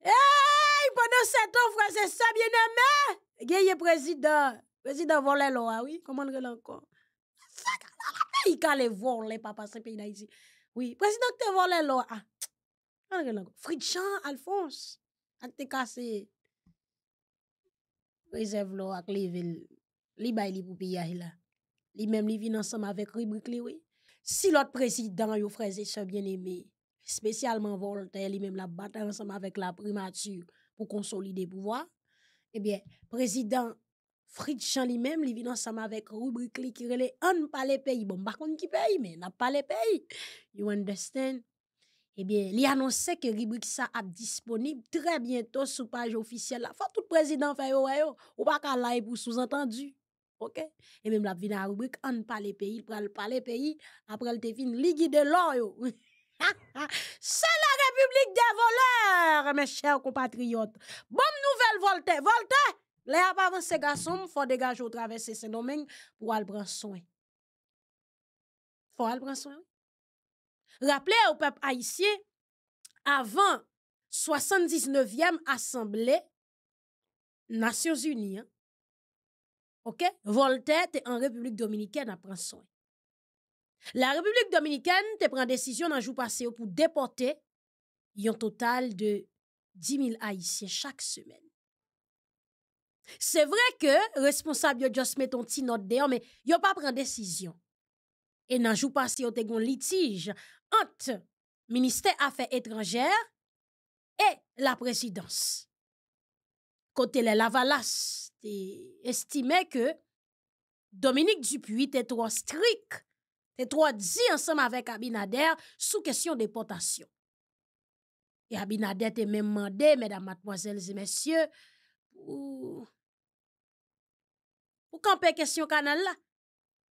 pendant cette offre, c'est ça bien aimé. Gaye président. Président, vole les oui, Comment le lankon. *laughs* Il il volé, papa, Oui, président, te volé Comment a. le Alphonse, a te kase rezerv le à li li bay li pou pays là. Li même li vin ensemble avec ribrik li, oui. Si l'autre président, yo et bien aimé spécialement voltaire, li même la bataille ensemble avec la primature pour consolider le pouvoir, eh bien, président Fritz Chan même il vient ensemble avec rubrique li qui relève on pas les pays. Bon, par contre qui paye mais n'a pas les pays. You understand? Eh bien, il annoncé que rubrique ça a disponible très bientôt sur page officielle. la faut tout président faire oh, yo oh, ou pas qu'à live pour sous-entendu. OK? Et même la vient la rubrique on pas les pays, pour pas pays, après le fin ligue de l'or *laughs* C'est la République des voleurs, mes chers compatriotes. Bonne nouvelle Voltaire, Voltaire. Le garçons, il au travers au travers de ces pour pour al prendre soin. faut aller prendre soin. Rappelez au peuple haïtien avant 79e Assemblée Nations Unies. Hein, ok, Voltaire était en République dominicaine à prendre soin. La République dominicaine te prend décision dans jour passé pour déporter un total de 10 000 haïtiens chaque semaine. C'est vrai que responsable a juste met petit note dehors, mais n'a pas prendre décision. Et n'en jour pas si on un litige entre ministère affaires étrangères et la présidence. Côté les Lavalas, te estime que Dominique Dupuis était trop strict, était trop dit ensemble avec Abinader sous question de Et Abinader a même mandé, mesdames, mademoiselles et messieurs, pour camper question canal là,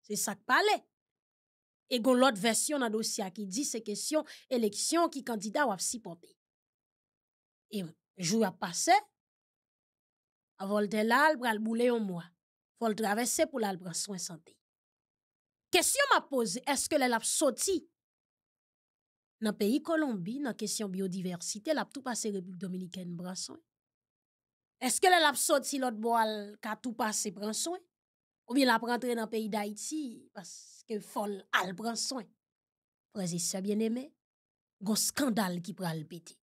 c'est ça que parle. Et gon l'autre version dans dossier qui dit c'est question élection qui candidat ou si porter. Et jour a passé avant là, il pral bouler un mois. Faut le traverser pour la prendre soin santé. Question m'a posé, est-ce que a sorti dans le pays Colombie, dans la question biodiversité, l'a tout passé République dominicaine prend Est-ce que a sorti l'autre bois, qu'a tout passé prend ou bien la rentrer dans le pays d'Haïti parce que folle al prend soin. Frères ça bien aimé, un scandale qui prend le petit.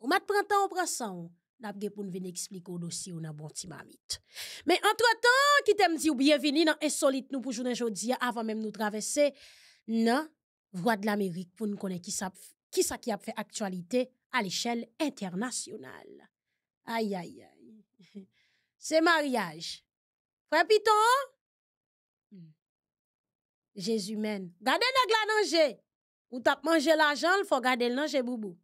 Ou mat prend temps, on prend ça, Nap ge venir expliquer au dossier on a bon petit mamite. Mais entre-temps, qui t'aime dit bienvenue dans insolite nous pour journée aujourd'hui, avant même nous traverser non, voie de l'Amérique pour nous connaître qui ça qui qui a fait actualité à l'échelle internationale. Aïe aïe aïe. *laughs* C'est mariage. Frère Piton, Jezu men, gade nek la nanje, ou tap manje la jan, l fo gade nanje boubou.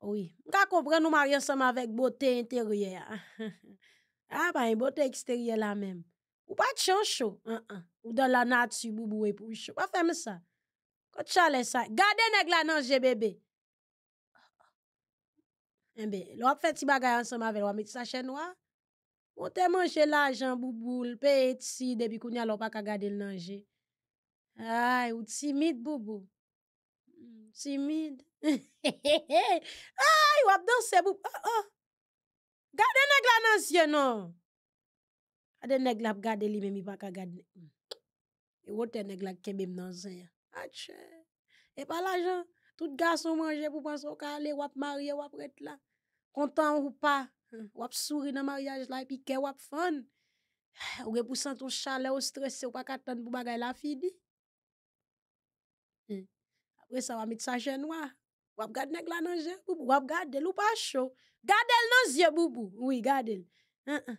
Ouwi, mka kompre nou marye ansama vek bote interye. A, ba, yon bote eksterye la men. Ou pa tchon chou, ou dan la natu, boubou e pou chou. Wafem sa, kot chale sa, gade nek la nanje bebe. Mbe, l wap fe ti bagay ansama vek, wame ti sa chen wap. Ou te manje la jan, boubou, l pe etsi, debi koun ya l wap ak gade nanje. Ay, wote simid boubou. Simid. Hmm, *laughs* Ay, wap danse boubou. Oh, oh. Gade negla nan sien nou. Gade negla ap gade li men mi waka gade. Hmm. E wote negla kemem nan zen ya. A tche. E pala jan. Tout gar son manje pou panso ka ale. Wap marye, wap ret la. Kontan wou pa. Hmm, wap souri nan marye la. E pi ke wap fon. *sighs* Ou e pou san ton chale ou stresse. Ou pa katan pou bagay la fidi. Hmm. après ça va mettre sa genoua. On gade neg la nan on boubou. Wap gade ou chaud. Gade boubou. Oui, gade ça ça gagne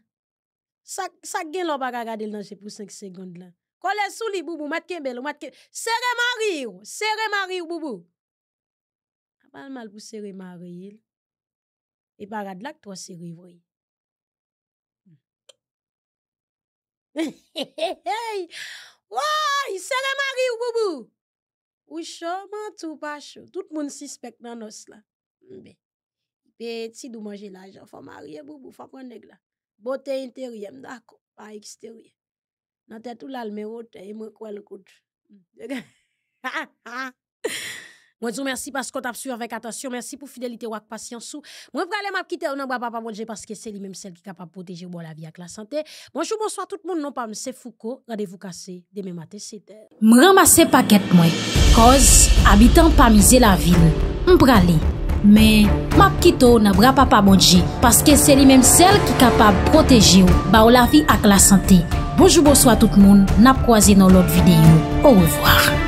Sak, sak gen gade l secondes. zye 5 secondes Kole souli boubou, matken bel, matken... Sere mari ou, sere mari ou boubou. pas mal pour serre mari il. E parad toi serre hé! vwe. Hmm. *laughs* Woy, sere mari ou boubou. Ou chou, mwen tou pa chou. Tout moun si spek nan os la. Mbe. Mbe, ti dou manje la jow. Fa marye, bou, bou, fa kon neg la. Bote interye mda, pa eksterye. Nan te tou lal me wote, e mwen kwel kout. *laughs* Mwen zon mersi paskot ap suyo vek atasyon. Mersi pou fidelite wak pasyansou. Mwen prale map kite ou nan bra papamonje paske se li menm sel ki kapab proteji non ou ba ou la vi ak la sante. Mwenjou monswa tout moun nan pa mse Fouko. Radevou kase deme maten sete. Mwen ramase paket mwen. Koz, abitan pa mize la vil. Mprale. Men, map kite ou nan bra papamonje paske se li menm sel ki kapab proteji ou ba ou la vi ak la sante. Mwenjou monswa tout moun nan proase nan lot videyo. Ouwevoar.